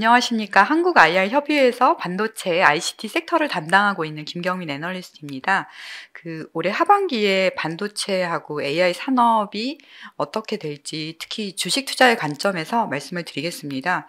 안녕하십니까. 한국 IR 협의회에서 반도체 ICT 섹터를 담당하고 있는 김경민 애널리스트입니다. 그 올해 하반기에 반도체하고 AI 산업이 어떻게 될지 특히 주식 투자의 관점에서 말씀을 드리겠습니다.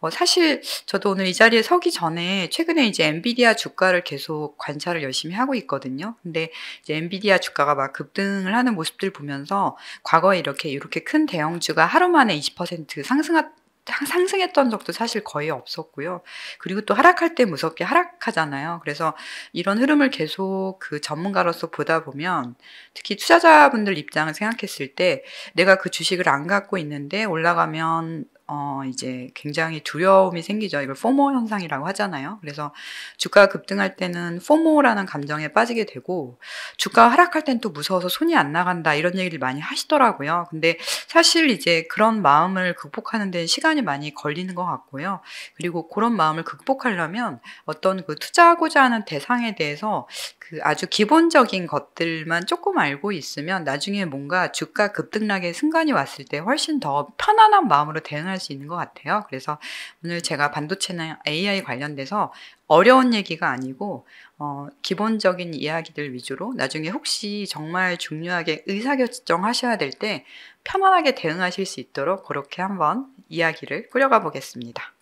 어, 사실 저도 오늘 이 자리에 서기 전에 최근에 이제 엔비디아 주가를 계속 관찰을 열심히 하고 있거든요. 근데 이제 엔비디아 주가가 막 급등을 하는 모습들 보면서 과거에 이렇게 이렇게 큰 대형주가 하루 만에 20% 상승한 상승했던 적도 사실 거의 없었고요. 그리고 또 하락할 때 무섭게 하락하잖아요. 그래서 이런 흐름을 계속 그 전문가로서 보다 보면 특히 투자자분들 입장을 생각했을 때 내가 그 주식을 안 갖고 있는데 올라가면 어, 이제 굉장히 두려움이 생기죠. 이걸 포모 현상이라고 하잖아요. 그래서 주가 급등할 때는 포모라는 감정에 빠지게 되고 주가 하락할 땐 또 무서워서 손이 안 나간다 이런 얘기를 많이 하시더라고요. 근데 사실 이제 그런 마음을 극복하는 데는 시간이 많이 걸리는 것 같고요. 그리고 그런 마음을 극복하려면 어떤 그 투자하고자 하는 대상에 대해서 그 아주 기본적인 것들만 조금 알고 있으면 나중에 뭔가 주가 급등락의 순간이 왔을 때 훨씬 더 편안한 마음으로 대응할 실천할 수 있는 것 같아요. 그래서 오늘 제가 반도체나 AI 관련돼서 어려운 얘기가 아니고 어, 기본적인 이야기들 위주로 나중에 혹시 정말 중요하게 의사결정하셔야 될 때 편안하게 대응하실 수 있도록 그렇게 한번 이야기를 꾸려가 보겠습니다.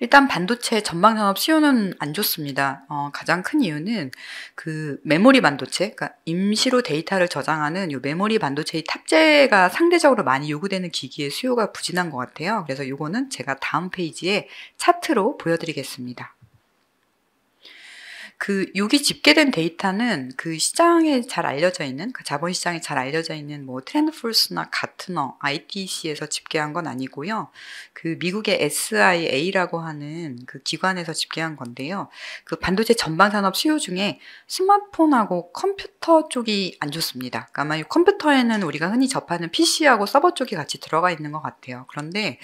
일단 반도체 전망 산업 수요는 안 좋습니다. 어, 가장 큰 이유는 그 메모리 반도체, 그러니까 임시로 데이터를 저장하는 요 메모리 반도체의 탑재가 상대적으로 많이 요구되는 기기의 수요가 부진한 것 같아요. 그래서 요거는 제가 다음 페이지에 차트로 보여드리겠습니다. 그 여기 집계된 데이터는 그 시장에 잘 알려져 있는 그 자본 시장에 잘 알려져 있는 뭐트렌드풀스나 가트너, ITC에서 집계한 건 아니고요. 그 미국의 SIA라고 하는 그 기관에서 집계한 건데요. 그 반도체 전반 산업 수요 e 중에 스마트폰하고 컴퓨터 쪽이 안 좋습니다. 그러니까 아마 이 컴퓨터에는 우리가 흔히 접하는 PC하고 서버 쪽이 같이 들어가 있는 것 같아요. 그런데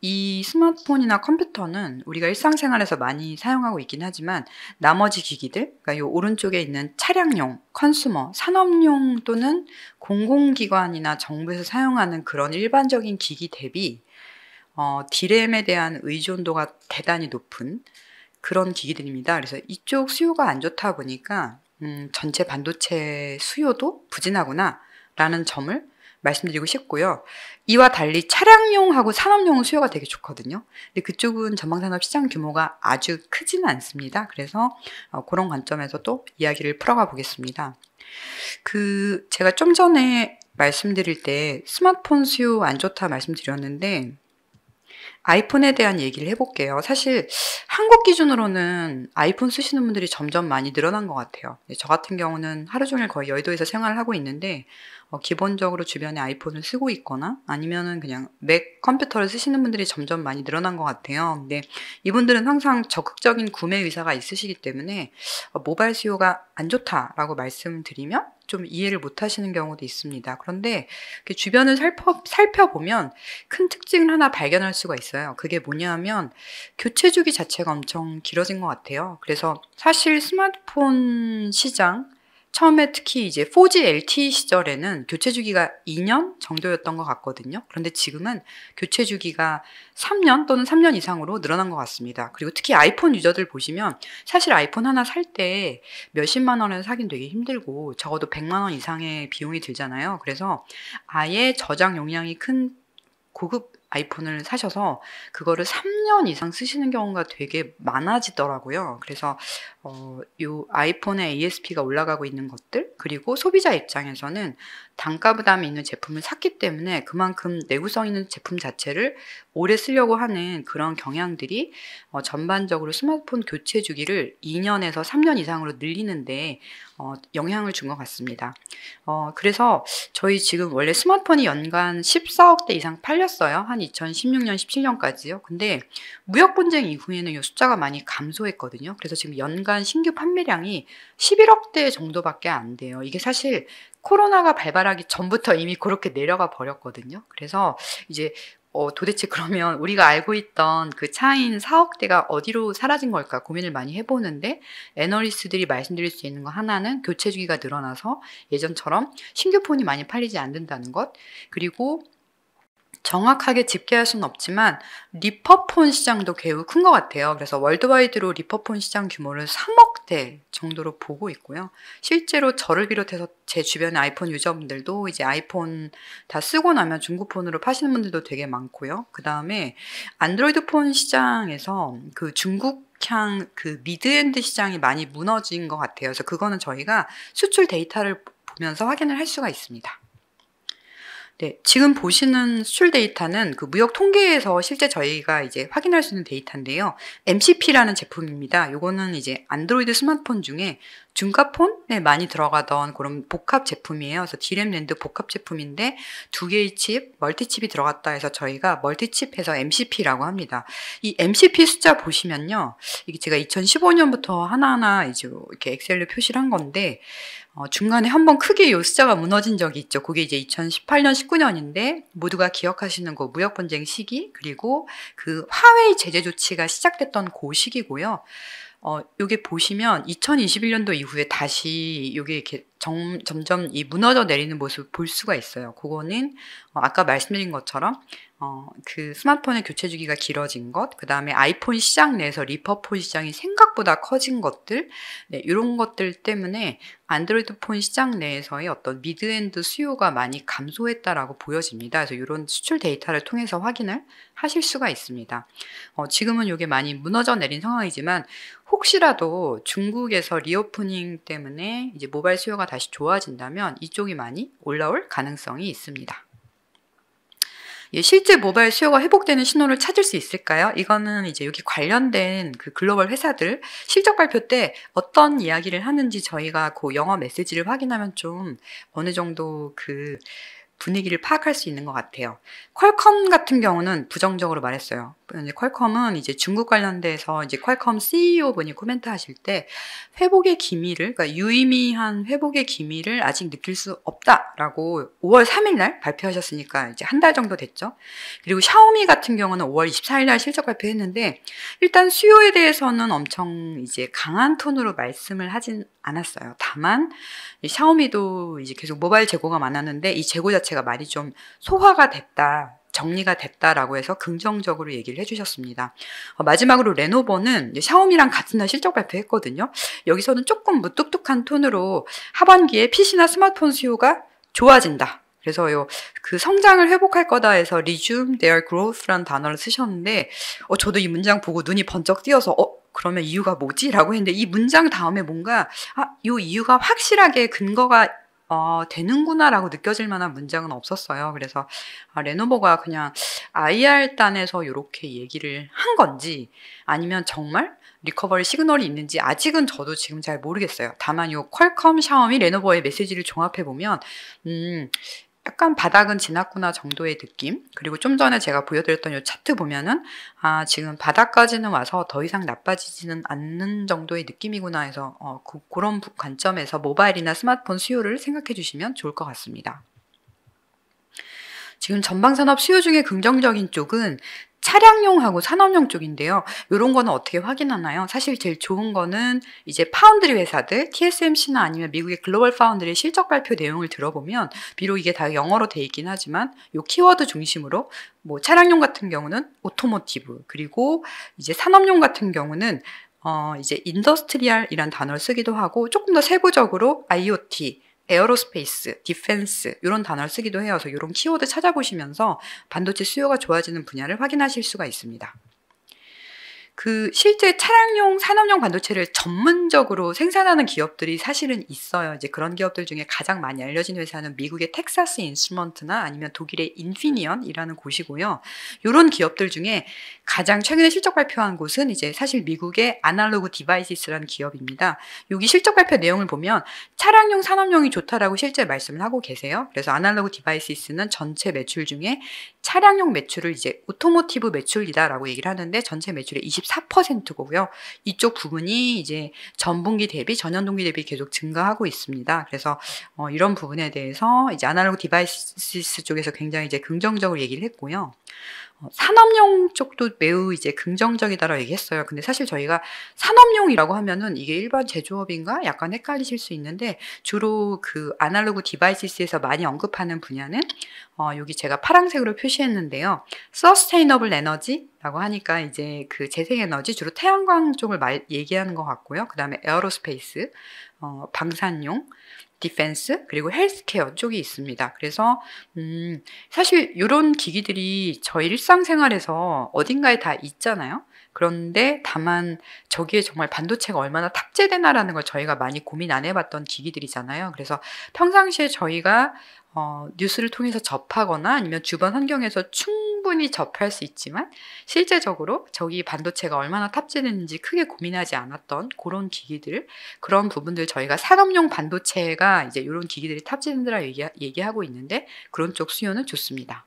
이 스마트폰이나 컴퓨터는 우리가 일상생활에서 많이 사용하고 있긴 하지만 나머지 기기들, 그러니까 이 오른쪽에 있는 차량용, 컨슈머, 산업용 또는 공공기관이나 정부에서 사용하는 그런 일반적인 기기 대비 어, 디램에 대한 의존도가 대단히 높은 그런 기기들입니다. 그래서 이쪽 수요가 안 좋다 보니까 음, 전체 반도체 수요도 부진하구나 라는 점을 말씀드리고 싶고요. 이와 달리 차량용하고 산업용 수요가 되게 좋거든요. 근데 그쪽은 전망산업 시장 규모가 아주 크지는 않습니다. 그래서 어, 그런 관점에서 도 이야기를 풀어가 보겠습니다. 그 제가 좀 전에 말씀드릴 때 스마트폰 수요 안 좋다 말씀드렸는데 아이폰에 대한 얘기를 해볼게요. 사실 한국 기준으로는 아이폰 쓰시는 분들이 점점 많이 늘어난 것 같아요. 네, 저 같은 경우는 하루 종일 거의 여의도에서 생활을 하고 있는데 어, 기본적으로 주변에 아이폰을 쓰고 있거나 아니면은 그냥 맥 컴퓨터를 쓰시는 분들이 점점 많이 늘어난 것 같아요. 근데 이분들은 항상 적극적인 구매 의사가 있으시기 때문에 어, 모바일 수요가 안 좋다라고 말씀드리면 좀 이해를 못 하시는 경우도 있습니다. 그런데 주변을 살펴, 살펴보면 큰 특징을 하나 발견할 수가 있어요. 그게 뭐냐면 교체 주기 자체가 엄청 길어진 것 같아요. 그래서 사실 스마트폰 시장, 처음에 특히 이제 4G LTE 시절에는 교체 주기가 2년 정도였던 것 같거든요. 그런데 지금은 교체 주기가 3년 또는 3년 이상으로 늘어난 것 같습니다. 그리고 특히 아이폰 유저들 보시면 사실 아이폰 하나 살 때 몇십만 원에 서 사긴 되게 힘들고 적어도 100만 원 이상의 비용이 들잖아요. 그래서 아예 저장 용량이 큰 고급 아이폰을 사셔서 그거를 3년 이상 쓰시는 경우가 되게 많아지더라고요. 그래서 어, 이 아이폰의 ASP가 올라가고 있는 것들 그리고 소비자 입장에서는 단가 부담이 있는 제품을 샀기 때문에 그만큼 내구성 있는 제품 자체를 오래 쓰려고 하는 그런 경향들이 어, 전반적으로 스마트폰 교체 주기를 2년에서 3년 이상으로 늘리는데 어, 영향을 준 것 같습니다. 어, 그래서 저희 지금 원래 스마트폰이 연간 14억 대 이상 팔렸어요. 한 2016년, 17년까지요. 근데 무역 분쟁 이후에는 이 숫자가 많이 감소했거든요. 그래서 지금 연간 신규 판매량이 11억 대 정도밖에 안 돼요. 이게 사실 코로나가 발발하기 전부터 이미 그렇게 내려가 버렸거든요. 그래서 이제 어, 도대체 그러면 우리가 알고 있던 그 차인 사억대가 어디로 사라진 걸까 고민을 많이 해보는데 애널리스트들이 말씀드릴 수 있는 거 하나는 교체 주기가 늘어나서 예전처럼 신규폰이 많이 팔리지 않는다는 것 그리고 정확하게 집계할 수는 없지만 리퍼폰 시장도 개우 큰 것 같아요. 그래서 월드와이드로 리퍼폰 시장 규모를 3억 대 정도로 보고 있고요. 실제로 저를 비롯해서 제 주변 아이폰 유저분들도 이제 아이폰 다 쓰고 나면 중고폰으로 파시는 분들도 되게 많고요. 그 다음에 안드로이드폰 시장에서 그 중국 향그 미드엔드 시장이 많이 무너진 것 같아요. 그래서 그거는 저희가 수출 데이터를 보면서 확인을 할 수가 있습니다. 네, 지금 보시는 수출 데이터는 그 무역 통계에서 실제 저희가 이제 확인할 수 있는 데이터인데요. MCP라는 제품입니다. 요거는 이제 안드로이드 스마트폰 중에 중가폰에 많이 들어가던 그런 복합 제품이에요. 그래서 디램랜드 복합 제품인데 두 개의 칩, 멀티칩이 들어갔다 해서 저희가 멀티칩해서 MCP라고 합니다. 이 MCP 숫자 보시면요. 이게 제가 2015년부터 하나하나 이제 이렇게 엑셀로 표시를 한 건데 어, 중간에 한 번 크게 요 숫자가 무너진 적이 있죠. 그게 이제 2018년, 19년인데 모두가 기억하시는 그 무역 분쟁 시기 그리고 그 화웨이 제재 조치가 시작됐던 그 시기고요. 어, 요게 보시면 2021년도 이후에 다시 요게 이렇게 점, 점점 이 무너져 내리는 모습 볼 수가 있어요. 그거는 어, 아까 말씀드린 것처럼 어, 그 스마트폰의 교체 주기가 길어진 것, 그 다음에 아이폰 시장 내에서 리퍼폰 시장이 생각보다 커진 것들, 네, 이런 것들 때문에 안드로이드 폰 시장 내에서의 어떤 미드엔드 수요가 많이 감소했다라고 보여집니다. 그래서 이런 수출 데이터를 통해서 확인을 하실 수가 있습니다. 어, 지금은 이게 많이 무너져 내린 상황이지만 혹시라도 중국에서 리오프닝 때문에 이제 모바일 수요가 다시 좋아진다면 이쪽이 많이 올라올 가능성이 있습니다. 실제 모바일 수요가 회복되는 신호를 찾을 수 있을까요? 이거는 이제 여기 관련된 그 글로벌 회사들 실적 발표 때 어떤 이야기를 하는지 저희가 그 영어 메시지를 확인하면 좀 어느 정도 그 분위기를 파악할 수 있는 것 같아요. 퀄컴 같은 경우는 부정적으로 말했어요. 이제 퀄컴은 이제 중국 관련돼서 이제 퀄컴 CEO 분이 코멘트 하실 때 회복의 기미를, 그러니까 유의미한 회복의 기미를 아직 느낄 수 없다라고 5월 3일날 발표하셨으니까 이제 한 달 정도 됐죠. 그리고 샤오미 같은 경우는 5월 24일날 실적 발표했는데 일단 수요에 대해서는 엄청 이제 강한 톤으로 말씀을 하진 않았어요. 다만 샤오미도 이제 계속 모바일 재고가 많았는데 이 재고 자체가 말이좀 소화가 됐다. 정리가 됐다라고 해서 긍정적으로 얘기를 해주셨습니다. 어, 마지막으로 레노버는 샤오미랑 같은 날 실적 발표했거든요. 여기서는 조금 무뚝뚝한 톤으로 하반기에 PC나 스마트폰 수요가 좋아진다. 그래서 요 그 성장을 회복할 거다 해서 resume their growth라는 단어를 쓰셨는데 어 저도 이 문장 보고 눈이 번쩍 띄어서 어 그러면 이유가 뭐지라고 했는데 이 문장 다음에 뭔가 아요 이유가 확실하게 근거가 어, 되는구나라고 느껴질 만한 문장은 없었어요. 그래서 아, 레노버가 그냥 IR단에서 이렇게 얘기를 한 건지 아니면 정말 리커버리 시그널이 있는지 아직은 저도 지금 잘 모르겠어요. 다만 요 퀄컴 샤오미 레노버의 메시지를 종합해 보면 음, 약간 바닥은 지났구나 정도의 느낌 그리고 좀 전에 제가 보여드렸던 이 차트 보면은 아 지금 바닥까지는 와서 더 이상 나빠지지는 않는 정도의 느낌이구나 해서 어, 그, 그런 관점에서 모바일이나 스마트폰 수요를 생각해 주시면 좋을 것 같습니다. 지금 전방산업 수요 중에 긍정적인 쪽은 차량용하고 산업용 쪽인데요. 이런 거는 어떻게 확인하나요? 사실 제일 좋은 거는 이제 파운드리 회사들, TSMC나 아니면 미국의 글로벌 파운드리 실적 발표 내용을 들어보면 비록 이게 다 영어로 돼 있긴 하지만 요 키워드 중심으로 뭐 차량용 같은 경우는 오토모티브 그리고 이제 산업용 같은 경우는 어 이제 인더스트리얼이란 단어를 쓰기도 하고 조금 더 세부적으로 IoT 에어로스페이스, 디펜스 이런 단어를 쓰기도 해요. 그래서 이런 키워드 찾아보시면서 반도체 수요가 좋아지는 분야를 확인하실 수가 있습니다. 그 실제 차량용 산업용 반도체를 전문적으로 생산하는 기업들이 사실은 있어요. 이제 그런 기업들 중에 가장 많이 알려진 회사는 미국의 텍사스 인스먼트나 아니면 독일의 인피니언이라는 곳이고요. 이런 기업들 중에 가장 최근에 실적 발표한 곳은 이제 사실 미국의 아날로그 디바이시스라는 기업입니다. 여기 실적 발표 내용을 보면 차량용 산업용이 좋다라고 실제 말씀을 하고 계세요. 그래서 아날로그 디바이시스는 전체 매출 중에 차량용 매출을 이제 오토모티브 매출이다라고 얘기를 하는데 전체 매출의 24%고요. 이쪽 부분이 이제 전분기 대비 전년 동기 대비 계속 증가하고 있습니다. 그래서 어, 이런 부분에 대해서 이제 아날로그 디바이스 쪽에서 굉장히 이제 긍정적으로 얘기를 했고요. 어, 산업용 쪽도 매우 이제 긍정적이다라고 얘기했어요. 근데 사실 저희가 산업용이라고 하면은 이게 일반 제조업인가 약간 헷갈리실 수 있는데 주로 그 아날로그 디바이시스에서 많이 언급하는 분야는 어 여기 제가 파란색으로 표시했는데요. 서스테이너블 에너지라고 하니까 이제 그 재생 에너지 주로 태양광 쪽을 말, 얘기하는 것 같고요. 그다음에 에어로스페이스, 어 방산용, 디펜스 그리고 헬스케어 쪽이 있습니다. 그래서 음, 사실 이런 기기들이 저희 일상생활에서 어딘가에 다 있잖아요. 그런데 다만 저기에 정말 반도체가 얼마나 탑재되나라는 걸 저희가 많이 고민 안 해봤던 기기들이잖아요. 그래서 평상시에 저희가 어, 뉴스를 통해서 접하거나 아니면 주변 환경에서 충분히 접할 수 있지만 실제적으로 저기 반도체가 얼마나 탑재됐는지 크게 고민하지 않았던 그런 기기들 그런 부분들 저희가 산업용 반도체가 이제 이런 기기들이 탑재된다라 얘 얘기하고 있는데 그런 쪽 수요는 좋습니다.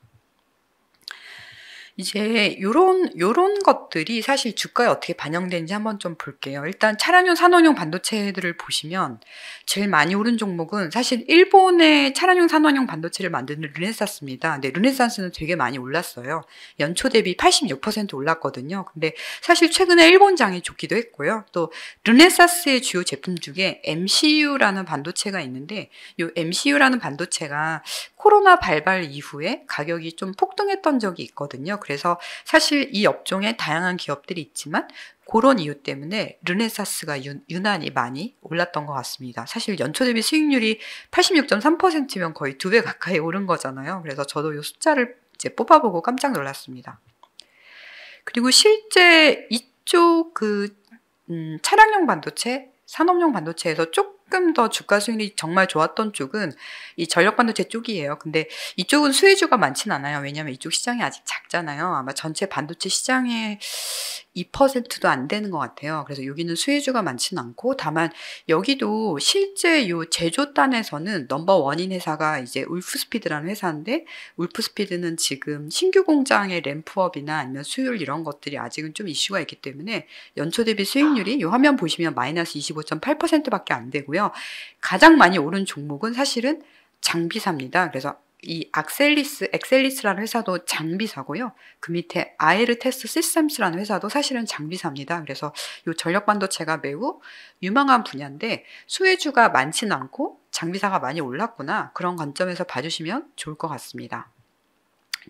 이제 요런 요런 것들이 사실 주가에 어떻게 반영되는지 한번 좀 볼게요. 일단 차량용 산업용 반도체들을 보시면 제일 많이 오른 종목은 사실 일본의 차량용 산업용 반도체를 만드는 르네사스입니다. 근데 르네사스는 되게 많이 올랐어요. 연초 대비 86% 올랐거든요. 근데 사실 최근에 일본장이 좋기도 했고요. 또 르네사스의 주요 제품 중에 MCU라는 반도체가 있는데 요 MCU라는 반도체가 코로나 발발 이후에 가격이 좀 폭등했던 적이 있거든요. 그래서 그래서 사실 이 업종에 다양한 기업들이 있지만 그런 이유 때문에 르네사스가 유, 난히 많이 올랐던 것 같습니다. 사실 연초 대비 수익률이 86.3%면 거의 두 배 가까이 오른 거잖아요. 그래서 저도 이 숫자를 이제 뽑아보고 깜짝 놀랐습니다. 그리고 실제 이쪽 그 음, 차량용 반도체 산업용 반도체에서 쪽 조금 더 주가 수익이 정말 좋았던 쪽은 이 전력반도체 쪽이에요. 근데 이쪽은 수혜주가 많진 않아요. 왜냐하면 이쪽 시장이 아직 작잖아요. 아마 전체 반도체 시장에 2%도 안 되는 것 같아요. 그래서 여기는 수혜주가 많지는 않고 다만 여기도 실제 요 제조단에서는 넘버 원인 회사가 이제 울프스피드라는 회사인데 울프스피드는 지금 신규 공장의 램프업이나 아니면 수율 이런 것들이 아직은 좀 이슈가 있기 때문에 연초 대비 수익률이 요 화면 보시면 마이너스 25.8%밖에 안 되고요. 가장 많이 오른 종목은 사실은 장비사입니다. 그래서 이 악셀리스, 엑셀리스라는 회사도 장비사고요. 그 밑에 아에르테스 시스템스라는 회사도 사실은 장비사입니다. 그래서 이 전력 반도체가 매우 유망한 분야인데 수혜주가 많지는 않고 장비사가 많이 올랐구나 그런 관점에서 봐주시면 좋을 것 같습니다.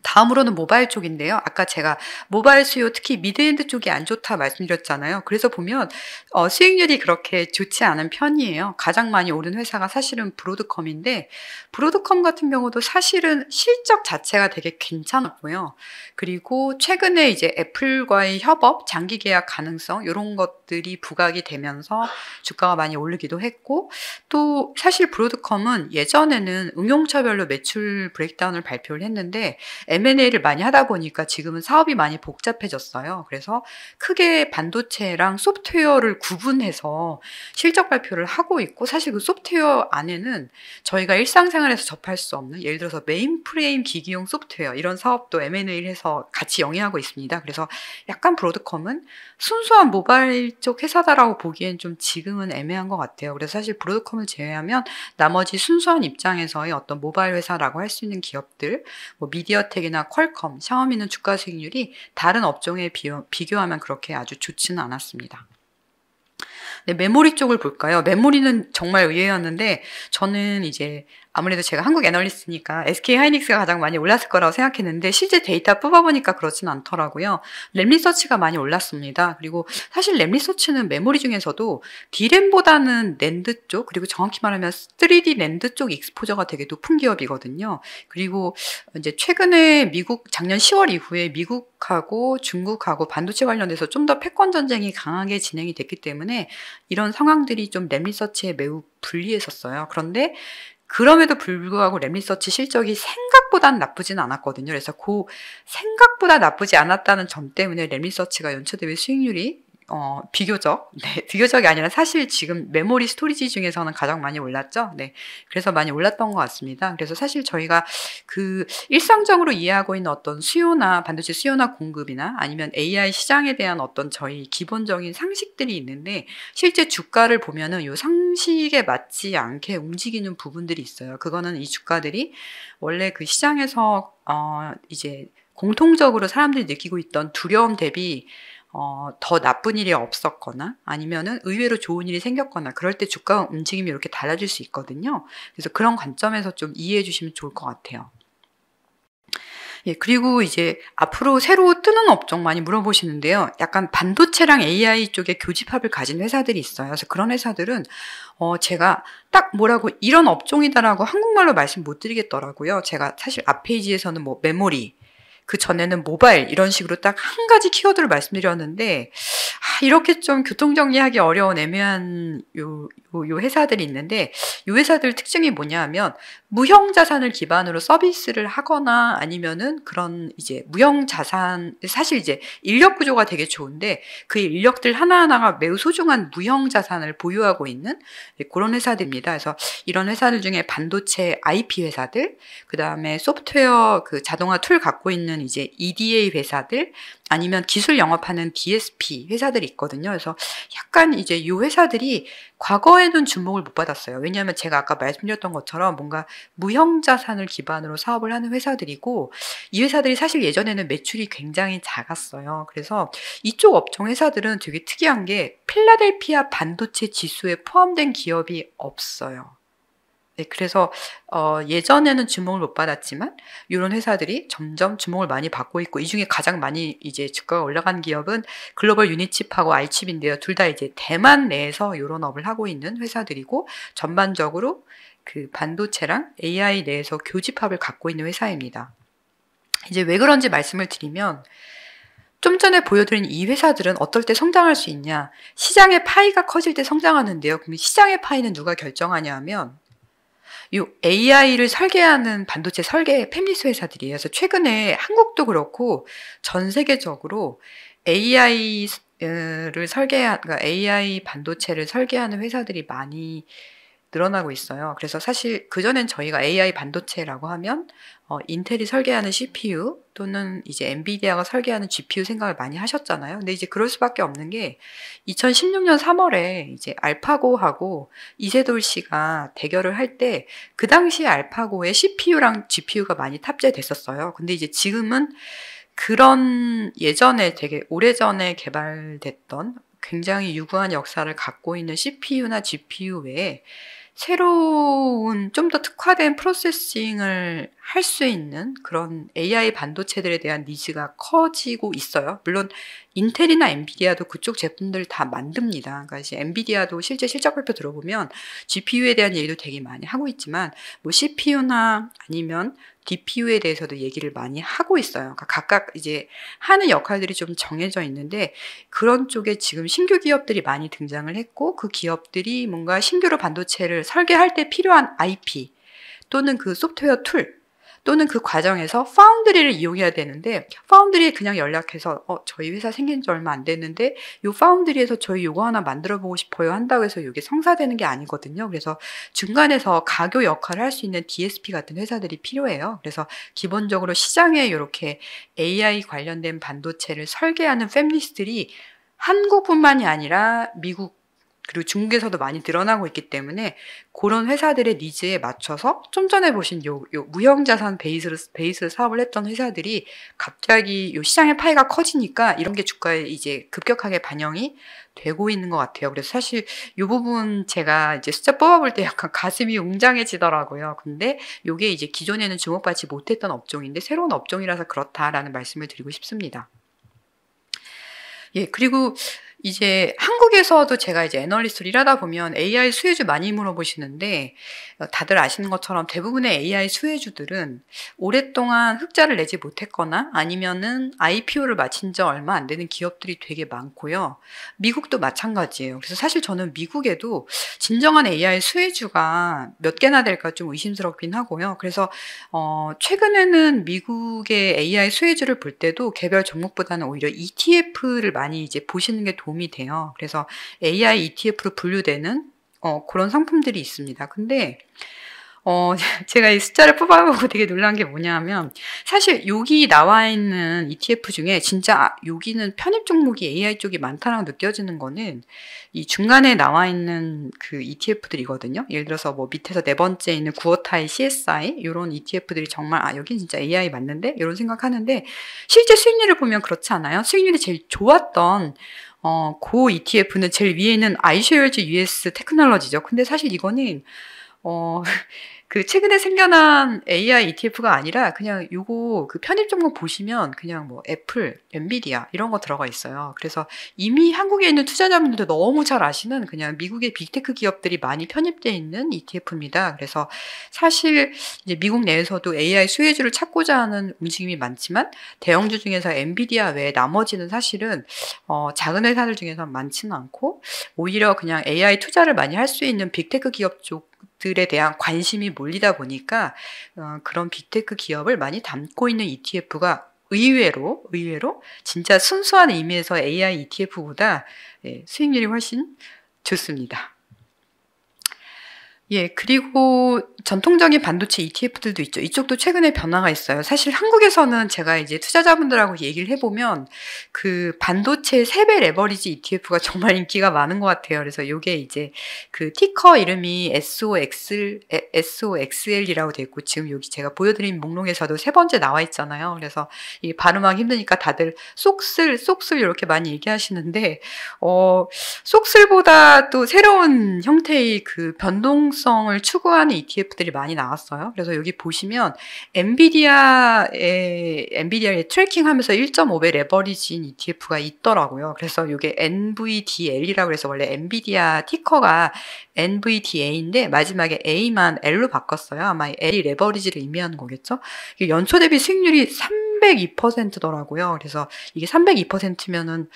다음으로는 모바일 쪽인데요. 아까 제가 모바일 수요 특히 미드엔드 쪽이 안 좋다 말씀드렸잖아요. 그래서 보면 어, 수익률이 그렇게 좋지 않은 편이에요. 가장 많이 오른 회사가 사실은 브로드컴인데 브로드컴 같은 경우도 사실은 실적 자체가 되게 괜찮았고요. 그리고 최근에 이제 애플과의 협업, 장기 계약 가능성 이런 것들이 부각이 되면서 주가가 많이 오르기도 했고 또 사실 브로드컴은 예전에는 응용차별로 매출 브레이크다운을 발표를 했는데 M&A를 많이 하다 보니까 지금은 사업이 많이 복잡해졌어요. 그래서 크게 반도체랑 소프트웨어를 구분해서 실적 발표를 하고 있고 사실 그 소프트웨어 안에는 저희가 일상생활에서 접할 수 없는 예를 들어서 메인프레임 기기용 소프트웨어 이런 사업도 M&A를 해서 같이 영위하고 있습니다. 그래서 약간 브로드컴은 순수한 모바일 쪽 회사다라고 보기엔 좀 지금은 애매한 것 같아요. 그래서 사실 브로드컴을 제외하면 나머지 순수한 입장에서의 어떤 모바일 회사라고 할 수 있는 기업들, 뭐 미디어 m e d i 이나 퀄컴, 샤오미는 주가 수익률이 다른 업종에 비교하면 그렇게 아주 좋지는 않았습니다. 네, 메모리 쪽을 볼까요? 메모리는 정말 의외였는데 저는 이제 아무래도 제가 한국 애널리스트니까 SK 하이닉스가 가장 많이 올랐을 거라고 생각했는데 실제 데이터 뽑아보니까 그렇진 않더라고요. 램리서치가 많이 올랐습니다. 그리고 사실 램리서치는 메모리 중에서도 D램보다는 랜드쪽 그리고 정확히 말하면 3D 랜드쪽 익스포저가 되게 높은 기업이거든요. 그리고 이제 최근에 미국 작년 10월 이후에 미국하고 중국하고 반도체 관련해서 좀 더 패권 전쟁이 강하게 진행이 됐기 때문에 이런 상황들이 좀 램리서치에 매우 불리했었어요. 그런데 그럼에도 불구하고 랩리서치 실적이 생각보단 나쁘진 않았거든요. 그래서 그 생각보다 나쁘지 않았다는 점 때문에 랩리서치가 연초대비 수익률이 어, 비교적, 네, 비교적이 아니라 사실 지금 메모리 스토리지 중에서는 가장 많이 올랐죠. 네, 그래서 많이 올랐던 것 같습니다. 그래서 사실 저희가 그 일상적으로 이해하고 있는 어떤 수요나 반드시 수요나 공급이나 아니면 AI 시장에 대한 어떤 저희 기본적인 상식들이 있는데 실제 주가를 보면은 요 상식에 맞지 않게 움직이는 부분들이 있어요. 그거는 이 주가들이 원래 그 시장에서 어, 이제 공통적으로 사람들이 느끼고 있던 두려움 대비 어, 더 나쁜 일이 없었거나 아니면은 의외로 좋은 일이 생겼거나 그럴 때 주가 움직임이 이렇게 달라질 수 있거든요. 그래서 그런 관점에서 좀 이해해 주시면 좋을 것 같아요. 예, 그리고 이제 앞으로 새로 뜨는 업종 많이 물어보시는데요. 약간 반도체랑 AI 쪽에 교집합을 가진 회사들이 있어요. 그래서 그런 회사들은 어, 제가 딱 뭐라고 이런 업종이다라고 한국말로 말씀 못 드리겠더라고요. 제가 사실 앞 페이지에서는 뭐 메모리, 그 전에는 모바일 이런 식으로 딱 한 가지 키워드를 말씀드렸는데 아, 이렇게 좀 교통 정리하기 어려운 애매한 요요 회사들이 있는데 요 회사들 특징이 뭐냐면 무형 자산을 기반으로 서비스를 하거나 아니면은 그런 이제 무형 자산 사실 이제 인력 구조가 되게 좋은데 그 인력들 하나하나가 매우 소중한 무형 자산을 보유하고 있는 그런 회사들입니다. 그래서 이런 회사들 중에 반도체 IP 회사들, 그다음에 소프트웨어 그 자동화 툴 갖고 있는 이제 EDA 회사들, 아니면 기술 영업하는 DSP 회사들이 있거든요. 그래서 약간 이제 이 회사들이 과거에는 주목을 못 받았어요. 왜냐하면 제가 아까 말씀드렸던 것처럼 뭔가 무형자산을 기반으로 사업을 하는 회사들이고 이 회사들이 사실 예전에는 매출이 굉장히 작았어요. 그래서 이쪽 업종 회사들은 되게 특이한 게 필라델피아 반도체 지수에 포함된 기업이 없어요. 네, 그래서 어, 예전에는 주목을 못 받았지만 이런 회사들이 점점 주목을 많이 받고 있고 이 중에 가장 많이 이제 주가가 올라간 기업은 글로벌 유니칩하고 알칩인데요. 둘 다 이제 대만 내에서 이런 업을 하고 있는 회사들이고 전반적으로 그 반도체랑 AI 내에서 교집합을 갖고 있는 회사입니다. 이제 왜 그런지 말씀을 드리면 좀 전에 보여드린 이 회사들은 어떨 때 성장할 수 있냐? 시장의 파이가 커질 때 성장하는데요. 그럼 시장의 파이는 누가 결정하냐 하면 이 AI를 설계하는 반도체 설계 팹리스 회사들이에요. 그래서 최근에 한국도 그렇고 전 세계적으로 AI를 설계한 그러니까 AI 반도체를 설계하는 회사들이 많이 늘어나고 있어요. 그래서 사실 그전엔 저희가 AI 반도체라고 하면 어, 인텔이 설계하는 CPU 또는 이제 엔비디아가 설계하는 GPU 생각을 많이 하셨잖아요. 근데 이제 그럴 수밖에 없는 게 2016년 3월에 이제 알파고하고 이세돌 씨가 대결을 할 때 그 당시 알파고의 CPU랑 GPU가 많이 탑재됐었어요. 근데 이제 지금은 그런 예전에 되게 오래전에 개발됐던 굉장히 유구한 역사를 갖고 있는 CPU나 GPU 외에 새로운 좀 더 특화된 프로세싱을 할 수 있는 그런 AI 반도체들에 대한 니즈가 커지고 있어요. 물론 인텔이나 엔비디아도 그쪽 제품들 다 만듭니다. 그러니까 엔비디아도 실제 실적 발표 들어보면 GPU에 대한 얘기도 되게 많이 하고 있지만 뭐 CPU나 아니면 DPU에 대해서도 얘기를 많이 하고 있어요. 그러니까 각각 이제 하는 역할들이 좀 정해져 있는데 그런 쪽에 지금 신규 기업들이 많이 등장을 했고 그 기업들이 뭔가 신규로 반도체를 설계할 때 필요한 IP 또는 그 소프트웨어 툴 또는 그 과정에서 파운드리를 이용해야 되는데 파운드리에 그냥 연락해서 어, 저희 회사 생긴 지 얼마 안 됐는데 이 파운드리에서 저희 요거 하나 만들어 보고 싶어요 한다고 해서 이게 성사되는 게 아니거든요. 그래서 중간에서 가교 역할을 할 수 있는 DSP 같은 회사들이 필요해요. 그래서 기본적으로 시장에 이렇게 AI 관련된 반도체를 설계하는 팸리스들이 한국뿐만이 아니라 미국 그리고 중국에서도 많이 늘어나고 있기 때문에 그런 회사들의 니즈에 맞춰서 좀 전에 보신 요, 요 무형자산 베이스로 베이스 사업을 했던 회사들이 갑자기 요 시장의 파이가 커지니까 이런 게 주가에 이제 급격하게 반영이 되고 있는 것 같아요. 그래서 사실 이 부분 제가 이제 숫자 뽑아볼 때 약간 가슴이 웅장해지더라고요. 근데 이게 이제 기존에는 주목받지 못했던 업종인데 새로운 업종이라서 그렇다라는 말씀을 드리고 싶습니다. 예, 그리고 이제 한국에서도 제가 이제 애널리스트를 일하다 보면 AI 수혜주 많이 물어보시는데 어, 다들 아시는 것처럼 대부분의 AI 수혜주들은 오랫동안 흑자를 내지 못했거나 아니면은 IPO를 마친 지 얼마 안 되는 기업들이 되게 많고요. 미국도 마찬가지예요. 그래서 사실 저는 미국에도 진정한 AI 수혜주가 몇 개나 될까 좀 의심스럽긴 하고요. 그래서 어 최근에는 미국의 AI 수혜주를 볼 때도 개별 종목보다는 오히려 ETF를 많이 이제 보시는 게 도움이 도움이 돼요. 그래서 AI ETF로 분류되는 어, 그런 상품들이 있습니다. 근데 어, 제가 이 숫자를 뽑아보고 되게 놀란 게 뭐냐면, 사실 여기 나와 있는 ETF 중에 진짜 아, 여기는 편입 종목이 AI 쪽이 많다라고 느껴지는 거는 이 중간에 나와 있는 그 ETF들이거든요. 예를 들어서 뭐 밑에서 네 번째 있는 구어타의 CSI, 이런 ETF들이 정말, 아, 여긴 진짜 AI 맞는데? 이런 생각하는데, 실제 수익률을 보면 그렇지 않아요? 수익률이 제일 좋았던 어, 고 ETF는 제일 위에 있는 아이쉐어즈 US 테크놀로지죠. 근데 사실 이거는 어, 그 최근에 생겨난 AI ETF가 아니라 그냥 요거 그 편입 종목 보시면 그냥 뭐 애플, 엔비디아 이런 거 들어가 있어요. 그래서 이미 한국에 있는 투자자분들도 너무 잘 아시는 그냥 미국의 빅테크 기업들이 많이 편입돼 있는 ETF입니다. 그래서 사실 이제 미국 내에서도 AI 수혜주를 찾고자 하는 움직임이 많지만 대형주 중에서 엔비디아 외에 나머지는 사실은 어 작은 회사들 중에서 많지는 않고 오히려 그냥 AI 투자를 많이 할 수 있는 빅테크 기업 쪽 들에 대한 관심이 몰리다 보니까 어, 그런 빅테크 기업을 많이 담고 있는 ETF가 의외로 의외로 진짜 순수한 의미에서 AI ETF보다 예, 수익률이 훨씬 좋습니다. 예, 그리고 전통적인 반도체 ETF들도 있죠. 이쪽도 최근에 변화가 있어요. 사실 한국에서는 제가 이제 투자자분들하고 얘기를 해보면 그 반도체 세배 레버리지 ETF가 정말 인기가 많은 것 같아요. 그래서 요게 이제 그 티커 이름이 SOXL, SOXL이라고 되어 있고 지금 여기 제가 보여드린 목록에서도 세 번째 나와 있잖아요. 그래서 이 발음하기 힘드니까 다들 쏙슬, 쏙슬 이렇게 많이 얘기하시는데, 어, 쏙슬보다 또 새로운 형태의 그 변동성 안정성을 추구하는 ETF들이 많이 나왔어요. 그래서 여기 보시면 엔비디아의 엔비디아의 트래킹하면서 1.5배 레버리지인 ETF가 있더라고요. 그래서 이게 NVDL이라고 해서 원래 엔비디아 티커가 NVDA인데 마지막에 A만 L로 바꿨어요. 아마 L이 레버리지를 의미하는 거겠죠. 연초 대비 수익률이 302%더라고요. 그래서 이게 302%면은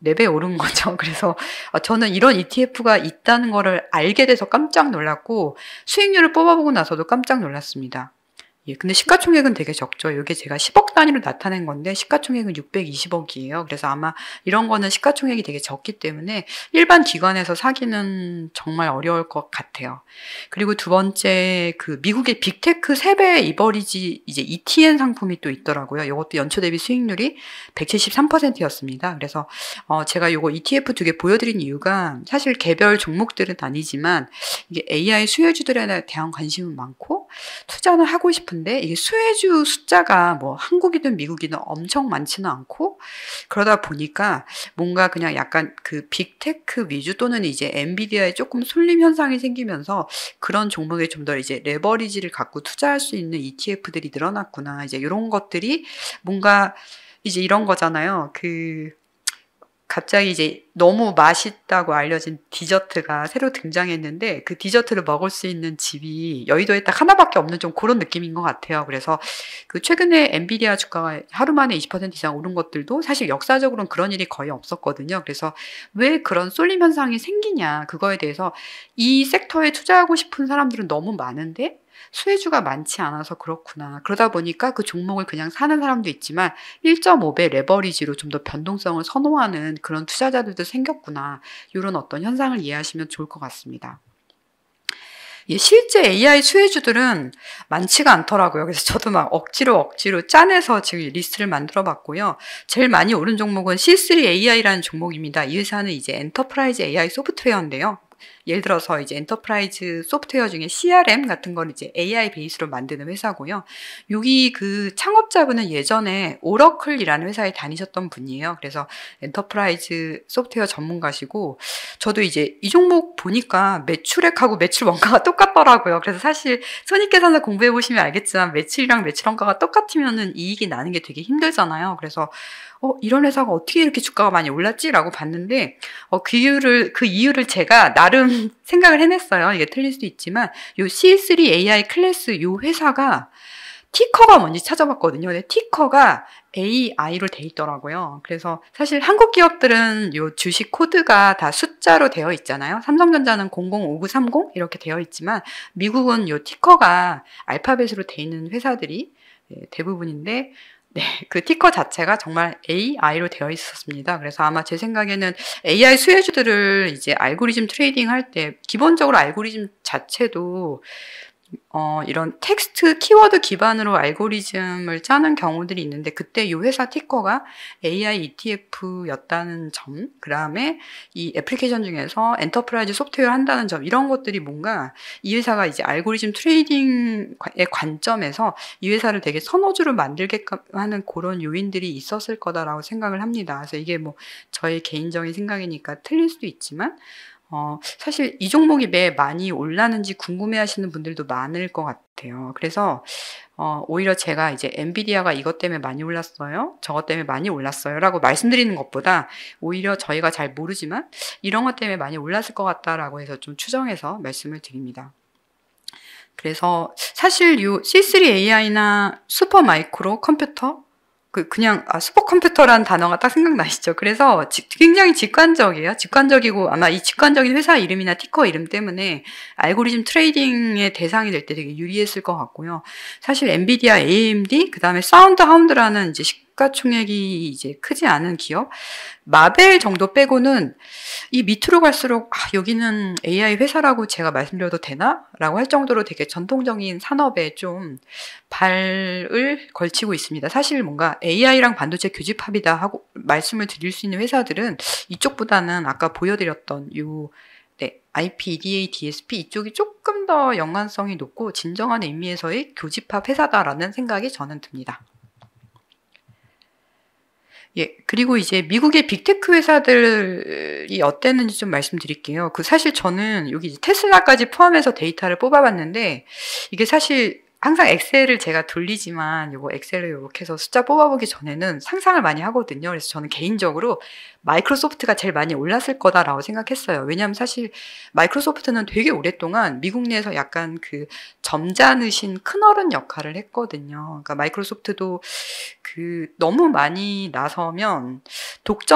레벨 오른 거죠. 그래서 어, 저는 이런 ETF가 있다는 거를 알게 돼서 깜짝 놀랐고 수익률을 뽑아보고 나서도 깜짝 놀랐습니다. 예, 근데 시가총액은 되게 적죠. 이게 제가 10억 단위로 나타낸 건데 시가총액은 620억이에요. 그래서 아마 이런 거는 시가총액이 되게 적기 때문에 일반 기관에서 사기는 정말 어려울 것 같아요. 그리고 두 번째 그 미국의 빅테크 세배 이버리지 이제 ETN 상품이 또 있더라고요. 이것도 연초 대비 수익률이 173%였습니다. 그래서 어 제가 이거 ETF 두 개 보여드린 이유가 사실 개별 종목들은 아니지만 이게 AI 수요주들에 대한 관심은 많고 투자는 하고 싶은 근데 이게 수혜주 숫자가 뭐 한국이든 미국이든 엄청 많지는 않고 그러다 보니까 뭔가 그냥 약간 그 빅테크 위주 또는 이제 엔비디아에 조금 솔림 현상이 생기면서 그런 종목에 좀 더 이제 레버리지를 갖고 투자할 수 있는 ETF들이 늘어났구나 이제 이런 것들이 뭔가 이제 이런 거잖아요. 그 갑자기 이제 너무 맛있다고 알려진 디저트가 새로 등장했는데 그 디저트를 먹을 수 있는 집이 여의도에 딱 하나밖에 없는 좀 그런 느낌인 것 같아요. 그래서 그 최근에 엔비디아 주가가 하루 만에 20% 이상 오른 것들도 사실 역사적으로는 그런 일이 거의 없었거든요. 그래서 왜 그런 쏠림 현상이 생기냐 그거에 대해서 이 섹터에 투자하고 싶은 사람들은 너무 많은데 수혜주가 많지 않아서 그렇구나. 그러다 보니까 그 종목을 그냥 사는 사람도 있지만 1.5배 레버리지로 좀 더 변동성을 선호하는 그런 투자자들도 생겼구나. 이런 어떤 현상을 이해하시면 좋을 것 같습니다. 예, 실제 AI 수혜주들은 많지가 않더라고요. 그래서 저도 막 억지로 억지로 짜내서 지금 리스트를 만들어 봤고요. 제일 많이 오른 종목은 C3AI라는 종목입니다. 이 회사는 이제 엔터프라이즈 AI 소프트웨어인데요. 예를 들어서 이제 엔터프라이즈 소프트웨어 중에 CRM 같은 걸 이제 AI 베이스로 만드는 회사고요. 여기 그 창업자분은 예전에 오러클이라는 회사에 다니셨던 분이에요. 그래서 엔터프라이즈 소프트웨어 전문가시고 저도 이제 이 종목 보니까 매출액하고 매출 원가가 똑같더라고요. 그래서 사실 손익계산을 공부해 보시면 알겠지만 매출이랑 매출 원가가 똑같으면은 이익이 나는 게 되게 힘들잖아요. 그래서 어, 이런 회사가 어떻게 이렇게 주가가 많이 올랐지라고 봤는데 어, 그 이유를 그 이유를 제가 나름 생각을 해냈어요. 이게 틀릴 수도 있지만 요 C3 AI 클래스 요 회사가 티커가 뭔지 찾아봤거든요. 근데 티커가 AI로 돼 있더라고요. 그래서 사실 한국 기업들은 요 주식 코드가 다 숫자로 되어 있잖아요. 삼성전자는 005930 이렇게 되어 있지만 미국은 요 티커가 알파벳으로 돼 있는 회사들이 예, 대부분인데 네, 그 티커 자체가 정말 AI로 되어 있었습니다. 그래서 아마 제 생각에는 AI 수혜주들을 이제 알고리즘 트레이딩 할 때 기본적으로 알고리즘 자체도 어, 이런 텍스트 키워드 기반으로 알고리즘을 짜는 경우들이 있는데 그때 이 회사 티커가 AI ETF였다는 점, 그 다음에 이 애플리케이션 중에서 엔터프라이즈 소프트웨어 한다는 점 이런 것들이 뭔가 이 회사가 이제 알고리즘 트레이딩의 관점에서 이 회사를 되게 선호주로 만들게끔 하는 그런 요인들이 있었을 거다라고 생각을 합니다. 그래서 이게 뭐 저의 개인적인 생각이니까 틀릴 수도 있지만 어, 사실 이 종목이 왜 많이 올랐는지 궁금해 하시는 분들도 많을 것 같아요. 그래서, 어, 오히려 제가 이제 엔비디아가 이것 때문에 많이 올랐어요. 저것 때문에 많이 올랐어요. 라고 말씀드리는 것보다 오히려 저희가 잘 모르지만 이런 것 때문에 많이 올랐을 것 같다라고 해서 좀 추정해서 말씀을 드립니다. 그래서 사실 요 C3AI나 슈퍼마이크로 컴퓨터 그 그냥 아, 슈퍼컴퓨터라는 단어가 딱 생각나시죠. 그래서 지, 굉장히 직관적이에요. 직관적이고 아마 이 직관적인 회사 이름이나 티커 이름 때문에 알고리즘 트레이딩의 대상이 될 때 되게 유리했을 것 같고요. 사실 엔비디아, AMD 그다음에 사운드 하운드라는 이제 식, 시가총액이 이제 크지 않은 기업 마벨 정도 빼고는 이 밑으로 갈수록 아, 여기는 AI 회사라고 제가 말씀드려도 되나라고 할 정도로 되게 전통적인 산업에 좀 발을 걸치고 있습니다. 사실 뭔가 AI랑 반도체 규집합이다 하고 말씀을 드릴 수 있는 회사들은 이쪽보다는 아까 보여드렸던 요 네, IP, d a DSP 이쪽이 조금 더 연관성이 높고 진정한 의미에서의 교집합 회사다라는 생각이 저는 듭니다. 예, 그리고 이제 미국의 빅테크 회사들이 어땠는지 좀 말씀드릴게요. 그 사실 저는 여기 테슬라까지 포함해서 데이터를 뽑아봤는데 이게 사실 항상 엑셀을 제가 돌리지만 요거 엑셀을 이렇게 해서 숫자 뽑아보기 전에는 상상을 많이 하거든요. 그래서 저는 개인적으로 마이크로소프트가 제일 많이 올랐을 거다라고 생각했어요. 왜냐하면 사실 마이크로소프트는 되게 오랫동안 미국 내에서 약간 그 점잖으신 큰어른 역할을 했거든요. 그러니까 마이크로소프트도 그 너무 많이 나서면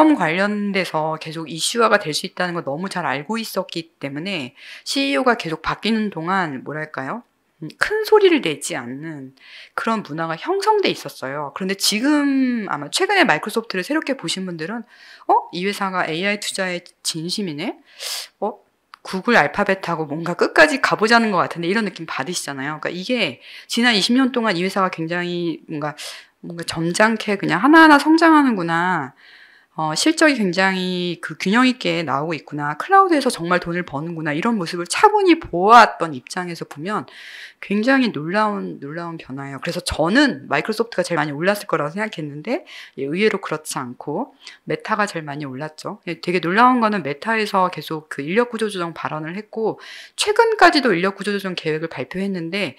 독점 관련돼서 계속 이슈화가 될 수 있다는 걸 너무 잘 알고 있었기 때문에 CEO가 계속 바뀌는 동안 뭐랄까요? 큰 소리를 내지 않는 그런 문화가 형성돼 있었어요. 그런데 지금 아마 최근에 마이크로소프트를 새롭게 보신 분들은 어? 이 회사가 AI 투자에 진심이네? 어? 구글 알파벳하고 뭔가 끝까지 가보자는 것 같은데 이런 느낌 받으시잖아요. 그러니까 이게 지난 20년 동안 이 회사가 굉장히 뭔가 뭔가 점잖게 그냥 하나하나 성장하는구나. 어, 실적이 굉장히 그 균형 있게 나오고 있구나. 클라우드에서 정말 돈을 버는구나. 이런 모습을 차분히 보았던 입장에서 보면 굉장히 놀라운, 놀라운 변화예요. 그래서 저는 마이크로소프트가 제일 많이 올랐을 거라고 생각했는데 예, 의외로 그렇지 않고 메타가 제일 많이 올랐죠. 예, 되게 놀라운 거는 메타에서 계속 그 인력구조조정 발언을 했고 최근까지도 인력구조조정 계획을 발표했는데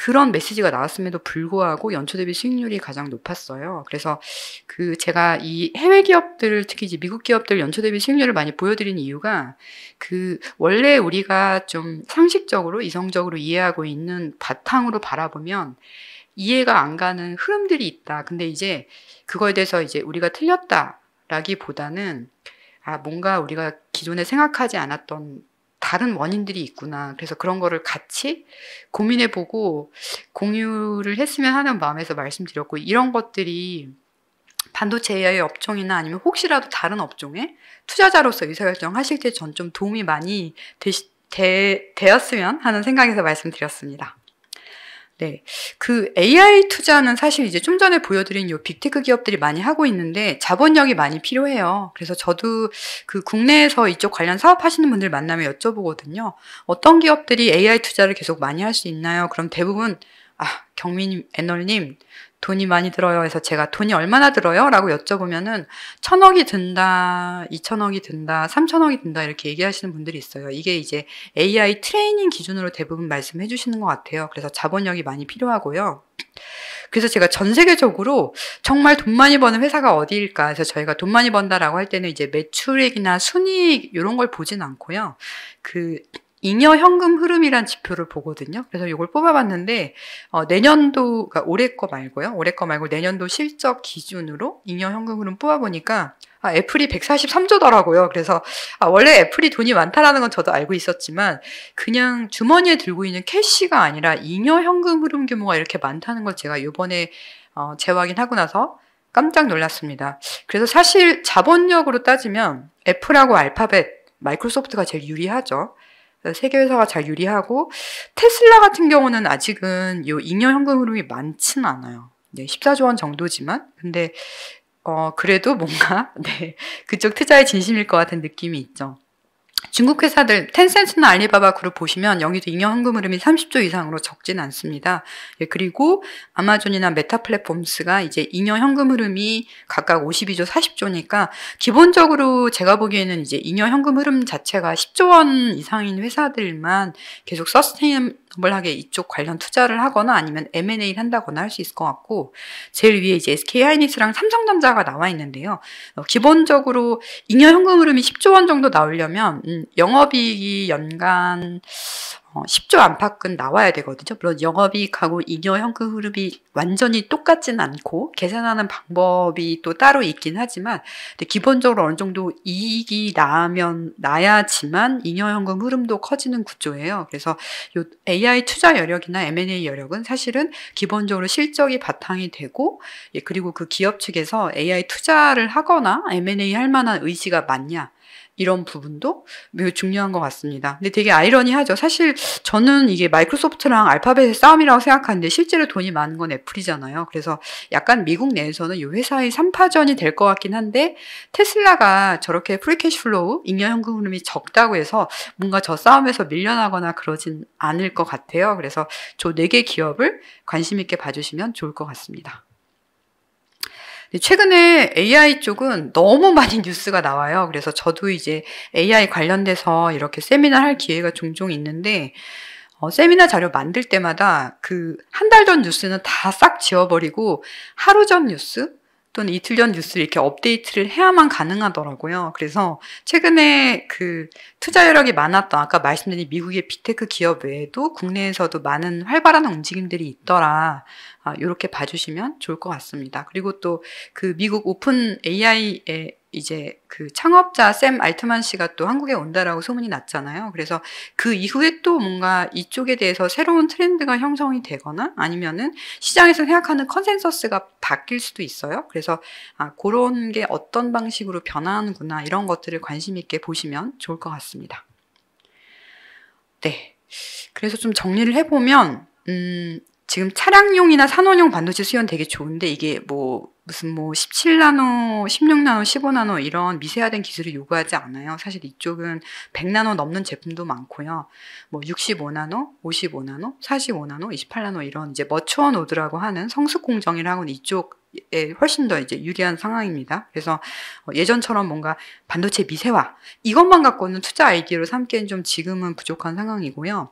그런 메시지가 나왔음에도 불구하고 연초 대비 수익률이 가장 높았어요. 그래서 그 제가 이 해외 기업들 특히 이제 미국 기업들 연초 대비 수익률을 많이 보여드린 이유가 그 원래 우리가 좀 상식적으로 이성적으로 이해하고 있는 바탕으로 바라보면 이해가 안 가는 흐름들이 있다. 근데 이제 그거에 대해서 이제 우리가 틀렸다라기보다는 아 뭔가 우리가 기존에 생각하지 않았던 다른 원인들이 있구나. 그래서 그런 거를 같이 고민해 보고 공유를 했으면 하는 마음에서 말씀드렸고, 이런 것들이 반도체의 업종이나 아니면 혹시라도 다른 업종에 투자자로서 의사결정 하실 때 전 좀 도움이 많이 되 되, 되었으면 하는 생각에서 말씀드렸습니다. 네. 그 AI 투자는 사실 이제 좀 전에 보여드린 요 빅테크 기업들이 많이 하고 있는데 자본력이 많이 필요해요. 그래서 저도 그 국내에서 이쪽 관련 사업 하시는 분들 만나면 여쭤보거든요. 어떤 기업들이 AI 투자를 계속 많이 할 수 있나요? 그럼 대부분, 아, 경민 애널님, 돈이 많이 들어요 해서 제가 돈이 얼마나 들어요? 라고 여쭤보면은 천억이 든다, 이천억이 든다, 삼천억이 든다 이렇게 얘기하시는 분들이 있어요. 이게 이제 AI 트레이닝 기준으로 대부분 말씀해 주시는 것 같아요. 그래서 자본력이 많이 필요하고요. 그래서 제가 전 세계적으로 정말 돈 많이 버는 회사가 어디일까 해서 저희가 돈 많이 번다라고 할 때는 이제 매출액이나 순이익 이런 걸 보진 않고요. 그 잉여 현금 흐름이란 지표를 보거든요. 그래서 이걸 뽑아봤는데 어, 내년도 그러니까 올해 거 말고요. 올해 거 말고 내년도 실적 기준으로 잉여 현금 흐름 뽑아보니까 아, 애플이 143조더라고요. 그래서 아, 원래 애플이 돈이 많다라는 건 저도 알고 있었지만 그냥 주머니에 들고 있는 캐시가 아니라 잉여 현금 흐름 규모가 이렇게 많다는 걸 제가 이번에 어, 재확인하고 나서 깜짝 놀랐습니다. 그래서 사실 자본력으로 따지면 애플하고 알파벳 마이크로소프트가 제일 유리하죠. 세계회사가 잘 유리하고 테슬라 같은 경우는 아직은 요 잉여 현금 흐름이 많진 않아요. 네, 14조 원 정도지만 근데 어 그래도 뭔가 네 그쪽 투자에 진심일 것 같은 느낌이 있죠. 중국 회사들 텐센트나 알리바바 그룹 보시면 여기도 잉여 현금흐름이 30조 이상으로 적진 않습니다. 예, 그리고 아마존이나 메타 플랫폼스가 이제 잉여 현금흐름이 각각 52조, 40조니까 기본적으로 제가 보기에는 이제 잉여 현금흐름 자체가 10조 원 이상인 회사들만 계속 서스테인 정벌하게 이쪽 관련 투자를 하거나 아니면 M&A를 한다거나 할 수 있을 것 같고 제일 위에 이제 SK 하이닉스랑 삼성전자가 나와 있는데요. 어, 기본적으로 잉여 현금 흐름이 10조 원 정도 나오려면 음, 영업이익이 연간 10조 어, 안팎은 나와야 되거든요. 물론 영업이익하고 잉여 현금 그 흐름이 완전히 똑같진 않고 계산하는 방법이 또 따로 있긴 하지만 기본적으로 어느 정도 이익이 나면 나야지만 잉여 현금 흐름도 커지는 구조예요. 그래서 요 AI 투자 여력이나 M&A 여력은 사실은 기본적으로 실적이 바탕이 되고 예, 그리고 그 기업 측에서 AI 투자를 하거나 M&A 할 만한 의지가 많냐 이런 부분도 매우 중요한 것 같습니다. 근데 되게 아이러니하죠. 사실 저는 이게 마이크로소프트랑 알파벳의 싸움이라고 생각하는데 실제로 돈이 많은 건 애플이잖아요. 그래서 약간 미국 내에서는 이 회사의 3파전이 될 것 같긴 한데 테슬라가 저렇게 프리캐시플로우, 잉여현금 흐름이 적다고 해서 뭔가 저 싸움에서 밀려나거나 그러진 않을 것 같아요. 그래서 저 4개 기업을 관심 있게 봐주시면 좋을 것 같습니다. 최근에 AI 쪽은 너무 많이 뉴스가 나와요. 그래서 저도 이제 AI 관련돼서 이렇게 세미나 할 기회가 종종 있는데, 어, 세미나 자료 만들 때마다 그 한 달 전 뉴스는 다 싹 지워버리고 하루 전 뉴스, 또는 이틀 전 뉴스를 이렇게 업데이트를 해야만 가능하더라고요. 그래서 최근에 그 투자 여력이 많았던 아까 말씀드린 미국의 빅테크 기업 외에도 국내에서도 많은 활발한 움직임들이 있더라. 아, 이렇게 봐주시면 좋을 것 같습니다. 그리고 또 그 미국 오픈 AI의 이제 그 창업자 샘 알트만 씨가 또 한국에 온다라고 소문이 났잖아요. 그래서 그 이후에 또 뭔가 이쪽에 대해서 새로운 트렌드가 형성이 되거나 아니면은 시장에서 생각하는 컨센서스가 바뀔 수도 있어요. 그래서 아, 그런 게 어떤 방식으로 변화하는구나 이런 것들을 관심 있게 보시면 좋을 것 같습니다. 네. 그래서 좀 정리를 해보면, 음, 지금 차량용이나 산업용 반도체 수요는 되게 좋은데 이게 뭐 무슨 뭐 17나노, 16나노, 15나노 이런 미세화된 기술을 요구하지 않아요. 사실 이쪽은 100나노 넘는 제품도 많고요. 뭐 65나노, 55나노, 45나노, 28나노 이런 이제 머추어 노드라고 하는 성숙 공정이라고는 이쪽 에 훨씬 더 이제 유리한 상황입니다. 그래서 어, 예전처럼 뭔가 반도체 미세화 이것만 갖고는 투자 아이디어로 삼기엔 좀 지금은 부족한 상황이고요.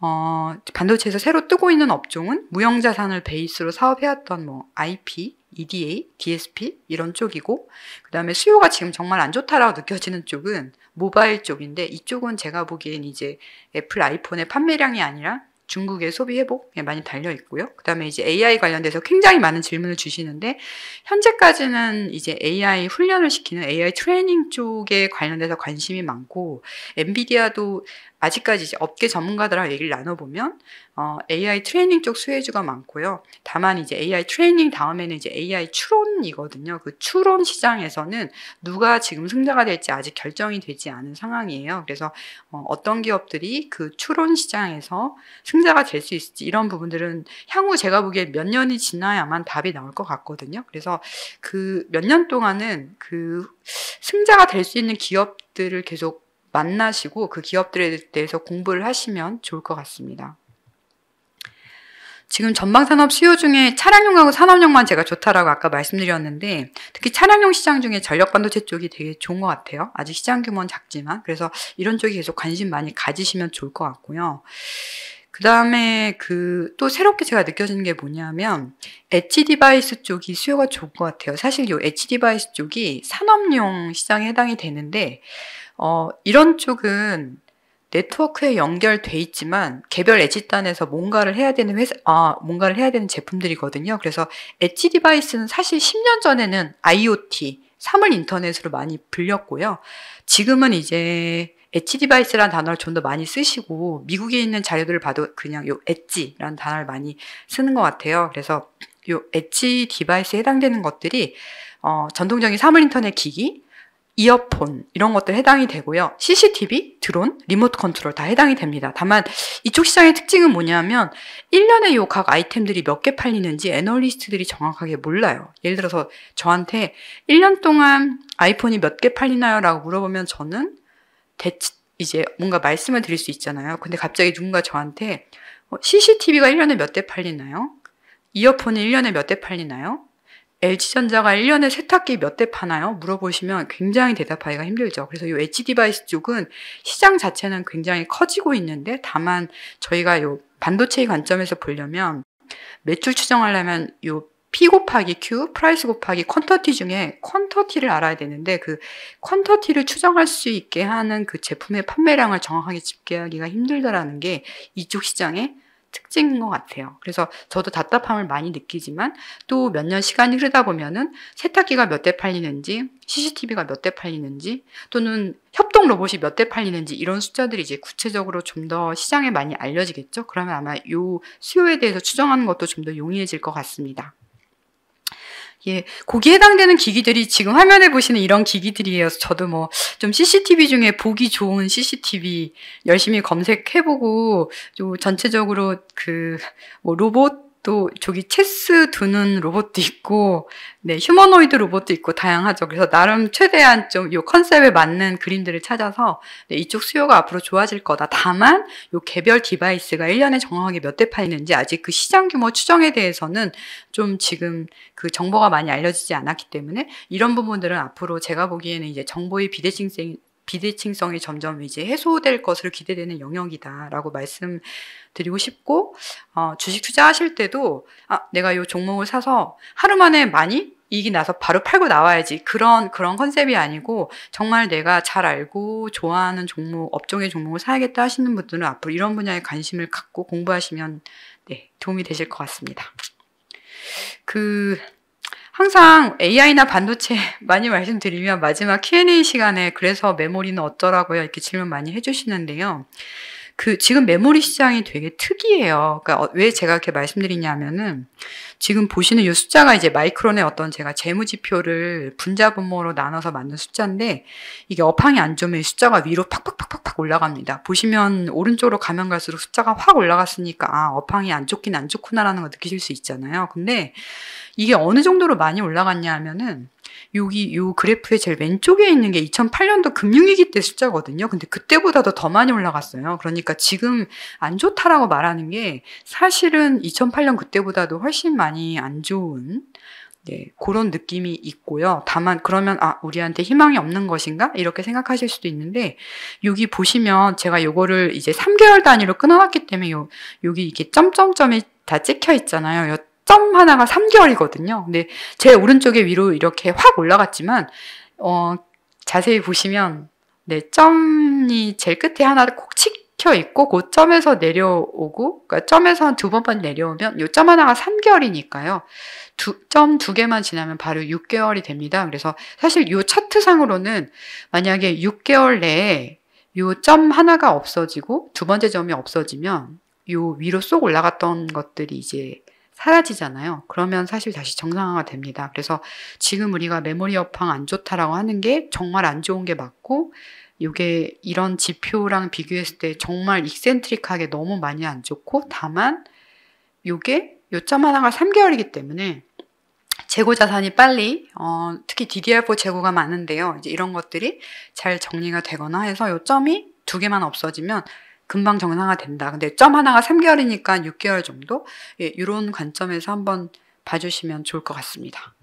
어, 반도체에서 새로 뜨고 있는 업종은 무형자산을 베이스로 사업해왔던 뭐 IP, EDA, DSP 이런 쪽이고 그 다음에 수요가 지금 정말 안 좋다라고 느껴지는 쪽은 모바일 쪽인데 이쪽은 제가 보기엔 이제 애플 아이폰의 판매량이 아니라 중국의 소비 회복에 많이 달려 있고요. 그 다음에 이제 AI 관련돼서 굉장히 많은 질문을 주시는데, 현재까지는 이제 AI 훈련을 시키는 AI 트레이닝 쪽에 관련돼서 관심이 많고, 엔비디아도 아직까지 이제 업계 전문가들하고 얘기를 나눠보면 어, AI 트레이닝 쪽 수혜주가 많고요. 다만 이제 AI 트레이닝 다음에는 이제 AI 추론이거든요. 그 추론 시장에서는 누가 지금 승자가 될지 아직 결정이 되지 않은 상황이에요. 그래서 어, 어떤 기업들이 그 추론 시장에서 승자가 될 수 있을지 이런 부분들은 향후 제가 보기에 몇 년이 지나야만 답이 나올 것 같거든요. 그래서 그 몇 년 동안은 그 승자가 될 수 있는 기업들을 계속 만나시고 그 기업들에 대해서 공부를 하시면 좋을 것 같습니다. 지금 전방산업 수요 e 중에 차량용하고 산업용만 제가 좋다라고 아까 말씀드렸는데 특히 차량용 시장 중에 전력반도체 쪽이 되게 좋은 것 같아요. 아직 시장 규모는 작지만 그래서 이런 쪽이 계속 관심 많이 가지시면 좋을 것 같고요. 그다음에 그 또 새롭게 제가 느껴지는 게 뭐냐면 엣지 디바이스 쪽이 수요가 좋은 것 같아요. 사실 요 엣지 디바이스 쪽이 산업용 시장에 해당이 되는데 어, 이런 쪽은 네트워크에 연결돼 있지만 개별 엣지단에서 뭔가를 해야 되는 회사, 아, 뭔가를 해야 되는 제품들이거든요. 그래서 엣지 디바이스는 사실 10년 전에는 IoT, 사물 인터넷으로 많이 불렸고요. 지금은 이제 엣지 디바이스라는 단어를 좀 더 많이 쓰시고 미국에 있는 자료들을 봐도 그냥 요 엣지라는 단어를 많이 쓰는 것 같아요. 그래서 요 엣지 디바이스에 해당되는 것들이 어, 전통적인 사물 인터넷 기기, 이어폰 이런 것들 해당이 되고요. CCTV, 드론, 리모트 컨트롤 다 해당이 됩니다. 다만 이쪽 시장의 특징은 뭐냐면 1년에 요각 아이템들이 몇 개 팔리는지 애널리스트들이 정확하게 몰라요. 예를 들어서 저한테 1년 동안 아이폰이 몇 개 팔리나요라고 물어보면 저는 대 이제 뭔가 말씀을 드릴 수 있잖아요. 근데 갑자기 누군가 저한테 CCTV가 어, 1년에 몇 대 팔리나요? 이어폰이 1년에 몇 대 팔리나요? LG전자가 1년에 세탁기 몇 대 파나요? 물어보시면 굉장히 대답하기가 힘들죠. 그래서 이 엣지 디바이스 쪽은 시장 자체는 굉장히 커지고 있는데 다만 저희가 요 반도체의 관점에서 보려면 매출 추정하려면 요 P 곱하기 Q, 프라이스 곱하기 퀀터티 중에 퀀터티를 알아야 되는데 그 퀀터티를 추정할 수 있게 하는 그 제품의 판매량을 정확하게 집계하기가 힘들다라는 게 이쪽 시장의 특징인 것 같아요. 그래서 저도 답답함을 많이 느끼지만 또 몇 년 시간이 흐르다 보면은 세탁기가 몇 대 팔리는지 CCTV가 몇 대 팔리는지 또는 협동 로봇이 몇 대 팔리는지 이런 숫자들이 이제 구체적으로 좀 더 시장에 많이 알려지겠죠. 그러면 아마 요 수요에 대해서 추정하는 것도 좀 더 용이해질 것 같습니다. 예, 거기에 해당되는 기기들이 지금 화면에 보시는 이런 기기들이에요. 저도 뭐 좀 CCTV 중에 보기 좋은 CCTV 열심히 검색해보고 좀 전체적으로 그 뭐 로봇 또 저기 체스 두는 로봇도 있고 네 휴머노이드 로봇도 있고 다양하죠. 그래서 나름 최대한 좀이 컨셉에 맞는 그림들을 찾아서 네, 이쪽 수요가 앞으로 좋아질 거다. 다만 이 개별 디바이스가 1년에 정확하게 몇대 팔리는지 아직 그 시장 규모 추정에 대해서는 좀 지금 그 정보가 많이 알려지지 않았기 때문에 이런 부분들은 앞으로 제가 보기에는 이제 정보의 비대칭성 비대칭성이 점점 이제 해소될 것으로 기대되는 영역이다라고 말씀드리고 싶고 어, 주식 투자하실 때도 아 내가 이 종목을 사서 하루 만에 많이 이익이 나서 바로 팔고 나와야지 그런 그런 컨셉이 아니고 정말 내가 잘 알고 좋아하는 종목 업종의 종목을 사야겠다 하시는 분들은 앞으로 이런 분야에 관심을 갖고 공부하시면 네 도움이 되실 것 같습니다. 그 항상 AI나 반도체 많이 말씀드리면 마지막 Q&A 시간에 그래서 메모리는 어쩌라고요? 이렇게 질문 많이 해주시는데요. 그 지금 메모리 시장이 되게 특이해요. 그러니까 어, 왜 제가 이렇게 말씀드리냐면은 지금 보시는 이 숫자가 이제 마이크론의 어떤 제가 재무 지표를 분자 분모로 나눠서 만든 숫자인데 이게 업황이 안 좋으면 숫자가 위로 팍팍팍팍팍 올라갑니다. 보시면 오른쪽으로 가면 갈수록 숫자가 확 올라갔으니까 아 업황이 안 좋긴 안 좋구나라는 거 느끼실 수 있잖아요. 근데 이게 어느 정도로 많이 올라갔냐 하면은 여기 요 그래프의 제일 왼쪽에 있는 게 2008년도 금융위기 때 숫자거든요. 근데 그때보다도 더 많이 올라갔어요. 그러니까 지금 안 좋다라고 말하는 게 사실은 2008년 그때보다도 훨씬 많이 안 좋은 네, 그런 느낌이 있고요. 다만 그러면 아 우리한테 희망이 없는 것인가 이렇게 생각하실 수도 있는데 여기 보시면 제가 요거를 이제 3개월 단위로 끊어놨기 때문에 요 여기 이게 점점점이 다 찍혀 있잖아요. 썸 하나가 3개월이거든요. 근데 제 오른쪽에 위로 이렇게 확 올라갔지만 어, 자세히 보시면 네, 점이 제일 끝에 하나 를콕 찍혀 있고 그 점에서 내려오고 그니까 점에서 한 두 번만 내려오면 요 점 하나가 3개월이니까요. 점 두 개만 지나면 바로 6개월이 됩니다. 그래서 사실 요 차트상으로는 만약에 6개월 내에 요 점 하나가 없어지고 두 번째 점이 없어지면 요 위로 쏙 올라갔던 것들이 이제 사라지잖아요. 그러면 사실 다시 정상화가 됩니다. 그래서 지금 우리가 메모리 업황 안 좋다라고 하는 게 정말 안 좋은 게 맞고 이게 이런 지표랑 비교했을 때 정말 익센트릭하게 너무 많이 안 좋고 다만 이게 요점 하나가 3개월이기 때문에 재고 자산이 빨리 어, 특히 DDR4 재고가 많은데요. 이제 이런 것들이 잘 정리가 되거나 해서 요점이 두 개만 없어지면 금방 정상화 된다. 근데 점 하나가 3개월이니까 6개월 정도? 예, 이런 관점에서 한번 봐주시면 좋을 것 같습니다.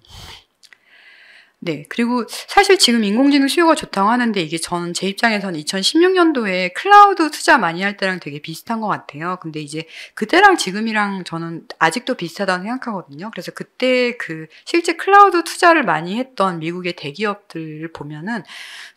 네. 그리고 사실 지금 인공지능 수요가 좋다고 하는데 이게 저는 제 입장에서는 2016년도에 클라우드 투자 많이 할 때랑 되게 비슷한 것 같아요. 근데 이제 그때랑 지금이랑 저는 아직도 비슷하다고 생각하거든요. 그래서 그때 그 실제 클라우드 투자를 많이 했던 미국의 대기업들을 보면은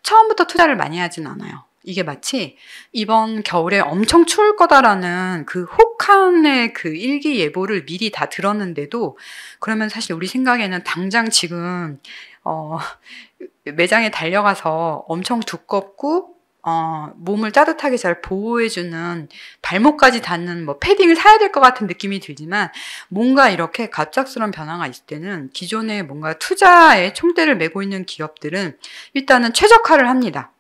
처음부터 투자를 많이 하진 않아요. 이게 마치 이번 겨울에 엄청 추울 거다라는 그 혹한의 그 일기 예보를 미리 다 들었는데도 그러면 사실 우리 생각에는 당장 지금 어 매장에 달려가서 엄청 두껍고 어 몸을 따뜻하게 잘 보호해주는 발목까지 닿는 뭐 패딩을 사야 될 것 같은 느낌이 들지만 뭔가 이렇게 갑작스러운 변화가 있을 때는 기존에 뭔가 투자에 총대를 메고 있는 기업들은 일단은 최적화를 합니다.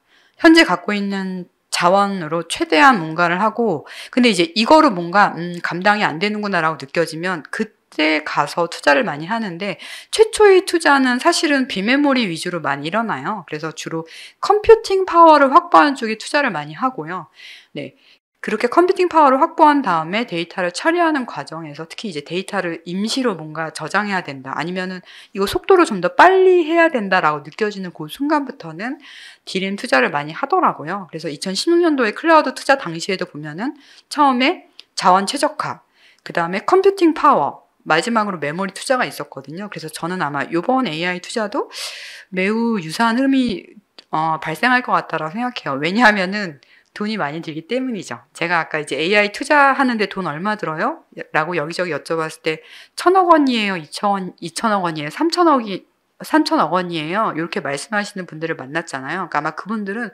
현재 갖고 있는 자원으로 최대한 뭔가를 하고 근데 이제 이거로 뭔가 음, 감당이 안 되는구나라고 느껴지면 그때 가서 투자를 많이 하는데 최초의 투자는 사실은 비메모리 위주로 많이 일어나요. 그래서 주로 컴퓨팅 파워를 확보하는 쪽에 투자를 많이 하고요. 네. 그렇게 컴퓨팅 파워를 확보한 다음에 데이터를 처리하는 과정에서 특히 이제 데이터를 임시로 뭔가 저장해야 된다 아니면은 이거 속도로 좀더 빨리 해야 된다라고 느껴지는 그 순간부터는 디램 투자를 많이 하더라고요. 그래서 2016년도에 클라우드 투자 당시에도 보면은 처음에 자원 최적화, 그 다음에 컴퓨팅 파워, 마지막으로 메모리 투자가 있었거든요. 그래서 저는 아마 이번 AI 투자도 매우 유사한 흐름이 어, 발생할 것 같다라고 생각해요. 왜냐하면은 돈이 많이 들기 때문이죠. 제가 아까 이제 AI 투자하는데 돈 얼마 들어요? 라고 여기저기 여쭤봤을 때 천억 원이에요, 이천 이천억 원이에요, 삼천억이 3천억 원이에요. 이렇게 말씀하시는 분들을 만났잖아요. 그러니까 아마 그분들은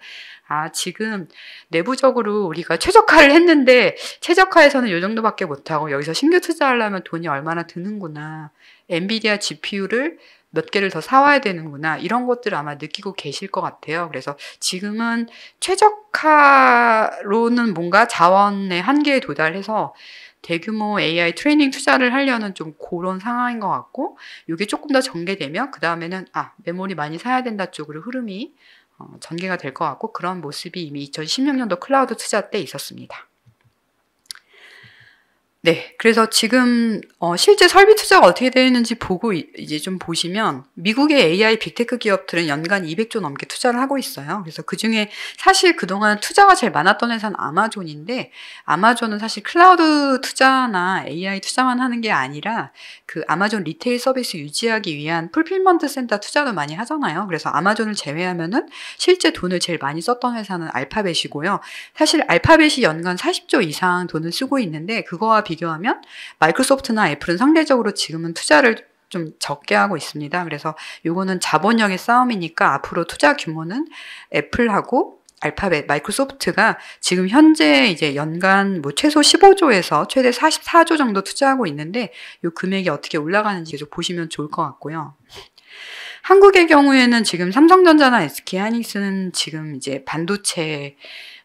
아, 지금 내부적으로 우리가 최적화를 했는데 최적화에서는 이 정도밖에 못 하고 여기서 신규 투자하려면 돈이 얼마나 드는구나. 엔비디아 GPU를 몇 개를 더 사와야 되는구나 이런 것들 을 아마 느끼고 계실 것 같아요. 그래서 지금은 최적화로는 뭔가 자원의 한계에 도달해서 대규모 AI 트레이닝 투자를 하려는 좀 그런 상황인 것 같고 이게 조금 더 전개되면 그 다음에는 아 메모리 많이 사야 된다 쪽으로 흐름이 어, 전개가 될 것 같고 그런 모습이 이미 2016년도 클라우드 투자 때 있었습니다. 네, 그래서 지금 어, 실제 설비 투자가 어떻게 되어 있는지 보고 이, 제좀 보시면 미국의 AI 빅테크 기업들은 연간 200조 넘게 투자를 하고 있어요. 그래서 그 중에 사실 그동안 투자가 제일 많았던 회사는 아마존인데 아마존은 사실 클라우드 투자나 AI 투자만 하는 게 아니라 그 아마존 리테일 서비스 유지하기 위한 풀필먼트 센터 투자도 많이 하잖아요. 그래서 아마존을 제외하면은 실제 돈을 제일 많이 썼던 회사는 알파벳이고요. 사실 알파벳이 연간 40조 이상 돈을 쓰고 있는데 그거와 비교 비교하면 마이크로소프트나 애플은 상대적으로 지금은 투자를 좀 적게 하고 있습니다. 그래서 요거는 자본력의 싸움이니까 앞으로 투자 규모는 애플하고 알파벳, 마이크로소프트가 지금 현재 이제 연간 뭐 최소 15조에서 최대 44조 정도 투자하고 있는데 요 금액이 어떻게 올라가는지 계속 보시면 좋을 것 같고요. 한국의 경우에는 지금 삼성전자나 SK 하이닉스는 지금 이제 반도체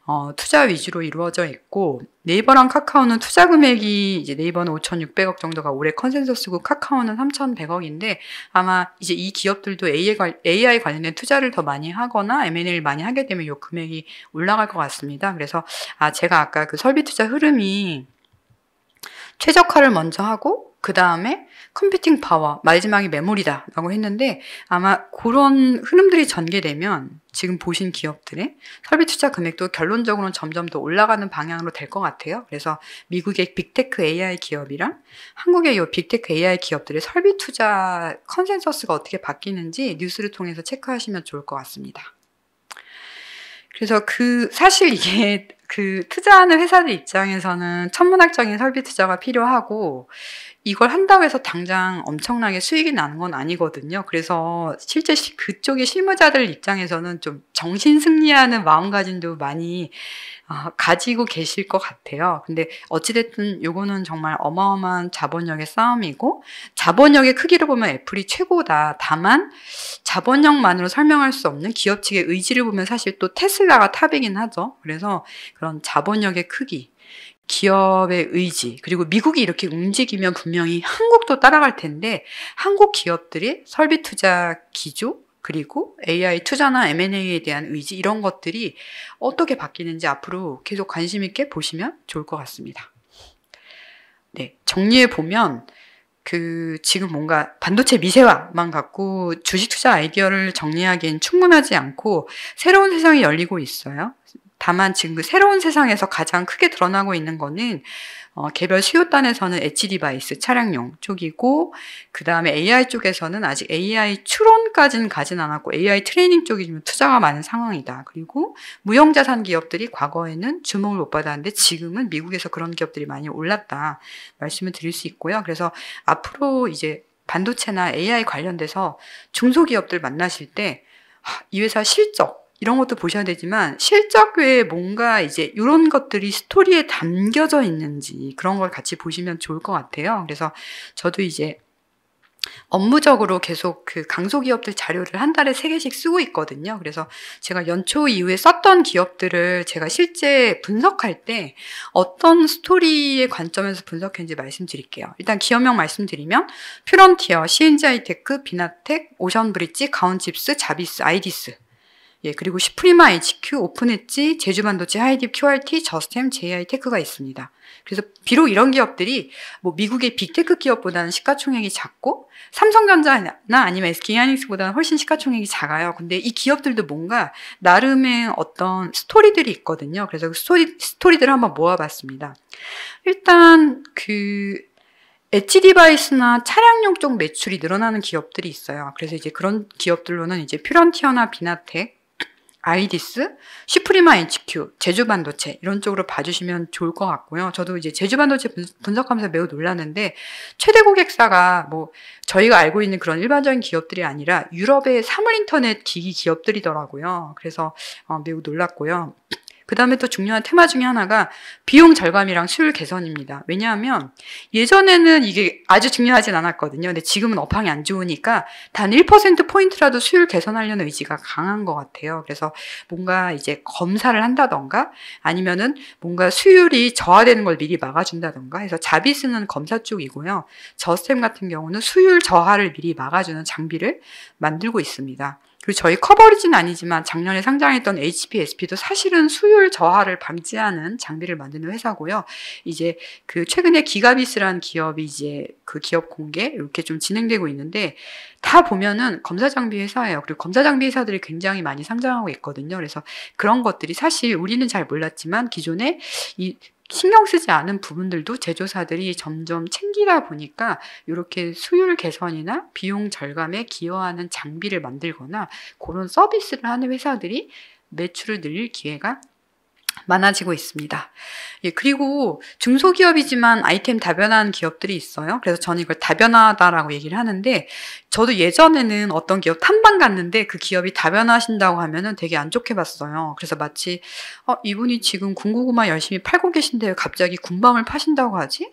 어, 투자 위주로 이루어져 있고 네이버랑 카카오는 투자 금액이 이제 네이버는 5,600억 정도가 올해 컨센서스고 카카오는 3,100억인데 아마 이제 이 기업들도 AI, 관련된 투자를 더 많이 하거나 M&A를 많이 하게 되면 요 금액이 올라갈 것 같습니다. 그래서 아 제가 아까 그 설비 투자 흐름이 최적화를 먼저 하고 그 다음에 컴퓨팅 파워, 마지막이 메모리다 라고 했는데 아마 그런 흐름들이 전개되면 지금 보신 기업들의 설비 투자 금액도 결론적으로는 점점 더 올라가는 방향으로 될 것 같아요. 그래서 미국의 빅테크 AI 기업이랑 한국의 요 빅테크 AI 기업들의 설비 투자 컨센서스가 어떻게 바뀌는지 뉴스를 통해서 체크하시면 좋을 것 같습니다. 그래서 그 사실 이게 그 투자하는 회사들 입장에서는 천문학적인 설비 투자가 필요하고 이걸 한다고 해서 당장 엄청나게 수익이 나는 건 아니거든요. 그래서 실제 그쪽의 실무자들 입장에서는 좀 정신 승리하는 마음가짐도 많이 어, 가지고 계실 것 같아요. 근데 어찌됐든 요거는 정말 어마어마한 자본력의 싸움이고 자본력의 크기를 보면 애플이 최고다. 다만 자본력만으로 설명할 수 없는 기업 측의 의지를 보면 사실 또 테슬라가 탑이긴 하죠. 그래서 그런 자본력의 크기, 기업의 의지, 그리고 미국이 이렇게 움직이면 분명히 한국도 따라갈 텐데, 한국 기업들이 설비 투자 기조, 그리고 AI 투자나 M&A에 대한 의지, 이런 것들이 어떻게 바뀌는지 앞으로 계속 관심있게 보시면 좋을 것 같습니다. 네. 정리해보면, 그, 지금 뭔가 반도체 미세화만 갖고 주식 투자 아이디어를 정리하기엔 충분하지 않고, 새로운 세상이 열리고 있어요. 다만 지금 그 새로운 세상에서 가장 크게 드러나고 있는 거는 어, 개별 수요단에서는 엣지 디바이스 차량용 쪽이고 그 다음에 AI 쪽에서는 아직 AI 추론까지는 가진 않았고 AI 트레이닝 쪽이 좀 투자가 많은 상황이다. 그리고 무형자산 기업들이 과거에는 주목을 못 받았는데 지금은 미국에서 그런 기업들이 많이 올랐다 말씀을 드릴 수 있고요. 그래서 앞으로 이제 반도체나 AI 관련돼서 중소기업들 만나실 때 이 회사 실적 이런 것도 보셔야 되지만 실적 외에 뭔가 이제 이런 것들이 스토리에 담겨져 있는지 그런 걸 같이 보시면 좋을 것 같아요. 그래서 저도 이제 업무적으로 계속 그 강소기업들 자료를 한 달에 세 개씩 쓰고 있거든요. 그래서 제가 연초 이후에 썼던 기업들을 제가 실제 분석할 때 어떤 스토리의 관점에서 분석했는지 말씀드릴게요. 일단 기업명 말씀드리면 퓨런티어, 시엔자이테크, 비나텍, 오션브릿지, 가온칩스, 자비스, 아이디스 예, 그리고 슈프리마 HQ, 오픈엣지, 제주반도체, 하이딥, QRT, 저스템, JI 테크가 있습니다. 그래서 비록 이런 기업들이 뭐 미국의 빅테크 기업보다는 시가총액이 작고 삼성전자나 아니면 SK 하이닉스보다는 훨씬 시가총액이 작아요. 근데 이 기업들도 뭔가 나름의 어떤 스토리들이 있거든요. 그래서 그 스토리 스토리들을 한번 모아봤습니다. 일단 그 엣지 디바이스나 차량용 쪽 매출이 늘어나는 기업들이 있어요. 그래서 이제 그런 기업들로는 이제 퓨런티어나 비나텍, 아이디스, 슈프리마 HQ, 제주 반도체 이런 쪽으로 봐주시면 좋을 것 같고요. 저도 이제 제주 반도체 분석하면서 매우 놀랐는데 최대 고객사가 뭐 저희가 알고 있는 그런 일반적인 기업들이 아니라 유럽의 사물인터넷 기기 기업들이더라고요. 그래서 어, 매우 놀랐고요. 그 다음에 또 중요한 테마 중에 하나가 비용 절감이랑 수율 개선입니다. 왜냐하면 예전에는 이게 아주 중요하진 않았거든요. 근데 지금은 업황이 안 좋으니까 단 1%포인트라도 수율 개선하려는 의지가 강한 것 같아요. 그래서 뭔가 이제 검사를 한다던가 아니면은 뭔가 수율이 저하되는 걸 미리 막아준다던가 해서 자비쓰는 검사 쪽이고요. 저스템 같은 경우는 수율 저하를 미리 막아주는 장비를 만들고 있습니다. 그리고 저희 커버리지는 아니지만 작년에 상장했던 HPSP도 사실은 수율 저하를 방지하는 장비를 만드는 회사고요. 이제 그 최근에 기가비스라는 기업이 이제 그 기업 공개 이렇게 좀 진행되고 있는데 다 보면은 검사 장비 회사예요. 그리고 검사 장비 회사들이 굉장히 많이 상장하고 있거든요. 그래서 그런 것들이 사실 우리는 잘 몰랐지만 기존에 이 신경 쓰지 않은 부분들도 제조사들이 점점 챙기다 보니까 이렇게 수율 개선이나 비용 절감에 기여하는 장비를 만들거나 그런 서비스를 하는 회사들이 매출을 늘릴 기회가 많아지고 있습니다. 예, 그리고 중소기업이지만 아이템 다변화한 기업들이 있어요. 그래서 저는 이걸 다변화다라고 얘기를 하는데 저도 예전에는 어떤 기업 탐방 갔는데 그 기업이 다변화하신다고 하면은 되게 안 좋게 봤어요. 그래서 마치 어, 이분이 지금 군고구마 열심히 팔고 계신데 왜 갑자기 군밤을 파신다고 하지?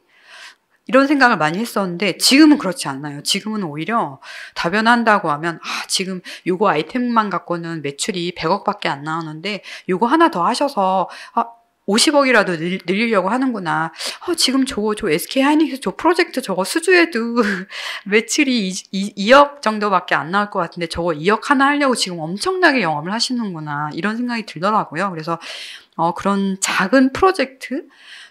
이런 생각을 많이 했었는데 지금은 그렇지 않아요. 지금은 오히려 다변한다고 하면 아, 지금 요거 아이템만 갖고는 매출이 100억밖에 안 나오는데 요거 하나 더 하셔서 아, 50억이라도 늘리려고 하는구나. 어, 지금 저거, 저 SK 하이닉스 저 프로젝트 저거 수주해도 매출이 2, 2, 억 정도밖에 안 나올 것 같은데 저거 2억 하나 하려고 지금 엄청나게 영업을 하시는구나. 이런 생각이 들더라고요. 그래서, 어, 그런 작은 프로젝트?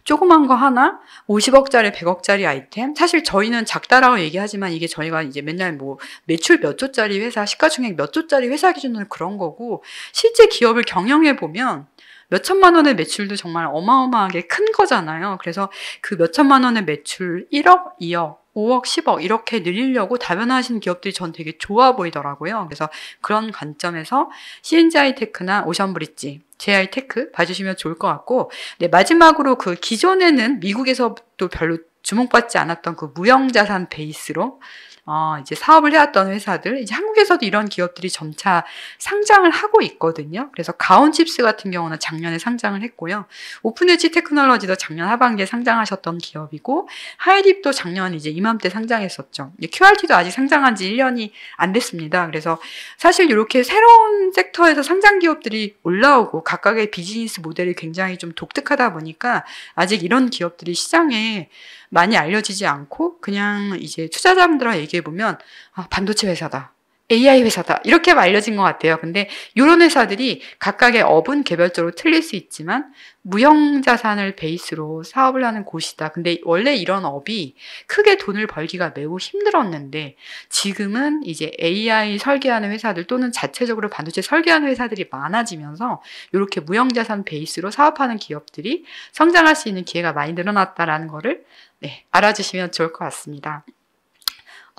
조그만 거 하나, 50억짜리, 100억짜리 아이템. 사실 저희는 작다라고 얘기하지만 이게 저희가 이제 맨날 뭐 매출 몇 조짜리 회사, 시가총액 몇 조짜리 회사 기준으로 그런 거고 실제 기업을 경영해 보면 몇 천만 원의 매출도 정말 어마어마하게 큰 거잖아요. 그래서 그 몇 천만 원의 매출 1억, 2억, 5억, 10억 이렇게 늘리려고 다변화하신 기업들이 전 되게 좋아 보이더라고요. 그래서 그런 관점에서 CNGI 테크나 오션브릿지, JI 테크 봐주시면 좋을 것 같고, 네, 마지막으로 그 기존에는 미국에서 또 별로 주목받지 않았던 그 무형자산 베이스로 어, 이제 사업을 해왔던 회사들, 이제 한국에서도 이런 기업들이 점차 상장을 하고 있거든요. 그래서 가온칩스 같은 경우는 작년에 상장을 했고요. 오픈엣지 테크놀로지도 작년 하반기에 상장하셨던 기업이고, 하이립도 작년 이제 이맘때 상장했었죠. QRT도 아직 상장한 지 1년이 안 됐습니다. 그래서 사실 이렇게 새로운 섹터에서 상장 기업들이 올라오고 각각의 비즈니스 모델이 굉장히 좀 독특하다 보니까 아직 이런 기업들이 시장에 많이 알려지지 않고 그냥 이제 투자자분들과 얘기 어떻 보면 아, 반도체 회사다. AI 회사다. 이렇게 알려진 것 같아요. 근데 이런 회사들이 각각의 업은 개별적으로 틀릴 수 있지만 무형자산을 베이스로 사업을 하는 곳이다. 근데 원래 이런 업이 크게 돈을 벌기가 매우 힘들었는데 지금은 이제 AI 설계하는 회사들 또는 자체적으로 반도체 설계하는 회사들이 많아지면서 이렇게 무형자산 베이스로 사업하는 기업들이 성장할 수 있는 기회가 많이 늘어났다라는 거를 네, 알아주시면 좋을 것 같습니다.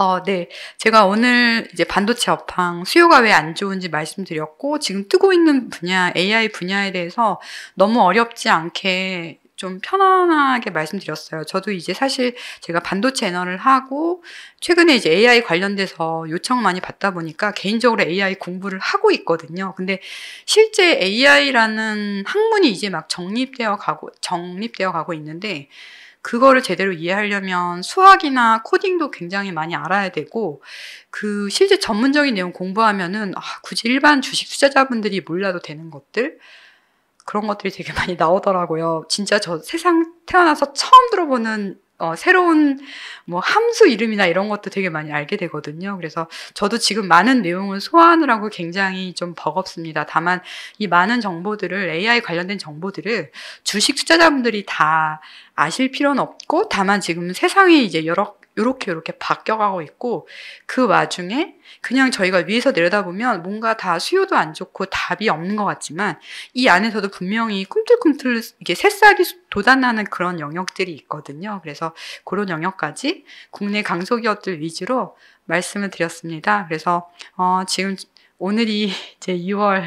어, 네. 제가 오늘 이제 반도체 업황 수요가 왜 안 좋은지 말씀드렸고, 지금 뜨고 있는 분야, AI 분야에 대해서 너무 어렵지 않게 좀 편안하게 말씀드렸어요. 저도 이제 사실 제가 반도체 애널을 하고 최근에 이제 AI 관련돼서 요청 많이 받다 보니까 개인적으로 AI 공부를 하고 있거든요. 근데 실제 AI라는 학문이 이제 막 정립되어 가고 정립되어 가고 있는데 그거를 제대로 이해하려면 수학이나 코딩도 굉장히 많이 알아야 되고 그 실제 전문적인 내용 공부하면은 아, 굳이 일반 주식 투자자분들이 몰라도 되는 것들 그런 것들이 되게 많이 나오더라고요. 진짜 저 세상 태어나서 처음 들어보는 어, 새로운 뭐 함수 이름이나 이런 것도 되게 많이 알게 되거든요. 그래서 저도 지금 많은 내용을 소화하느라고 굉장히 좀 버겁습니다. 다만 이 많은 정보들을 AI 관련된 정보들을 주식 투자자분들이 다 아실 필요는 없고 다만 지금 세상이 이제 여러 요렇게 요렇게 바뀌어가고 있고 그 와중에 그냥 저희가 위에서 내려다보면 뭔가 다 수요도 안 좋고 답이 없는 것 같지만 이 안에서도 분명히 꿈틀꿈틀 이게 새싹이 돋아나는 그런 영역들이 있거든요. 그래서 그런 영역까지 국내 강소기업들 위주로 말씀을 드렸습니다. 그래서 어, 지금 오늘이 이제 2월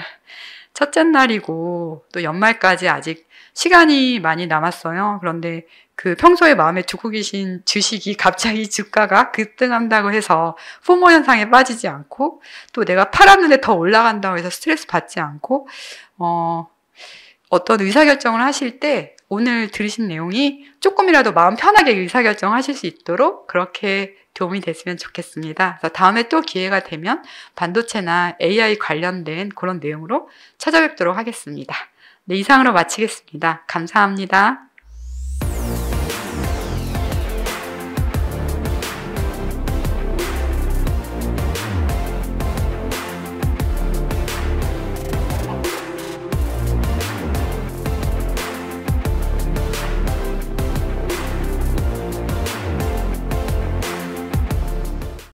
첫째 날이고 또 연말까지 아직 시간이 많이 남았어요. 그런데 그 평소에 마음에 두고 계신 주식이 갑자기 주가가 급등한다고 해서 포모 현상에 빠지지 않고 또 내가 팔았는데 더 올라간다고 해서 스트레스 받지 않고 어 어떤 의사결정을 하실 때 오늘 들으신 내용이 조금이라도 마음 편하게 의사결정 하실 수 있도록 그렇게 도움이 됐으면 좋겠습니다. 그래서 다음에 또 기회가 되면 반도체나 AI 관련된 그런 내용으로 찾아뵙도록 하겠습니다. 네, 이상으로 마치겠습니다. 감사합니다.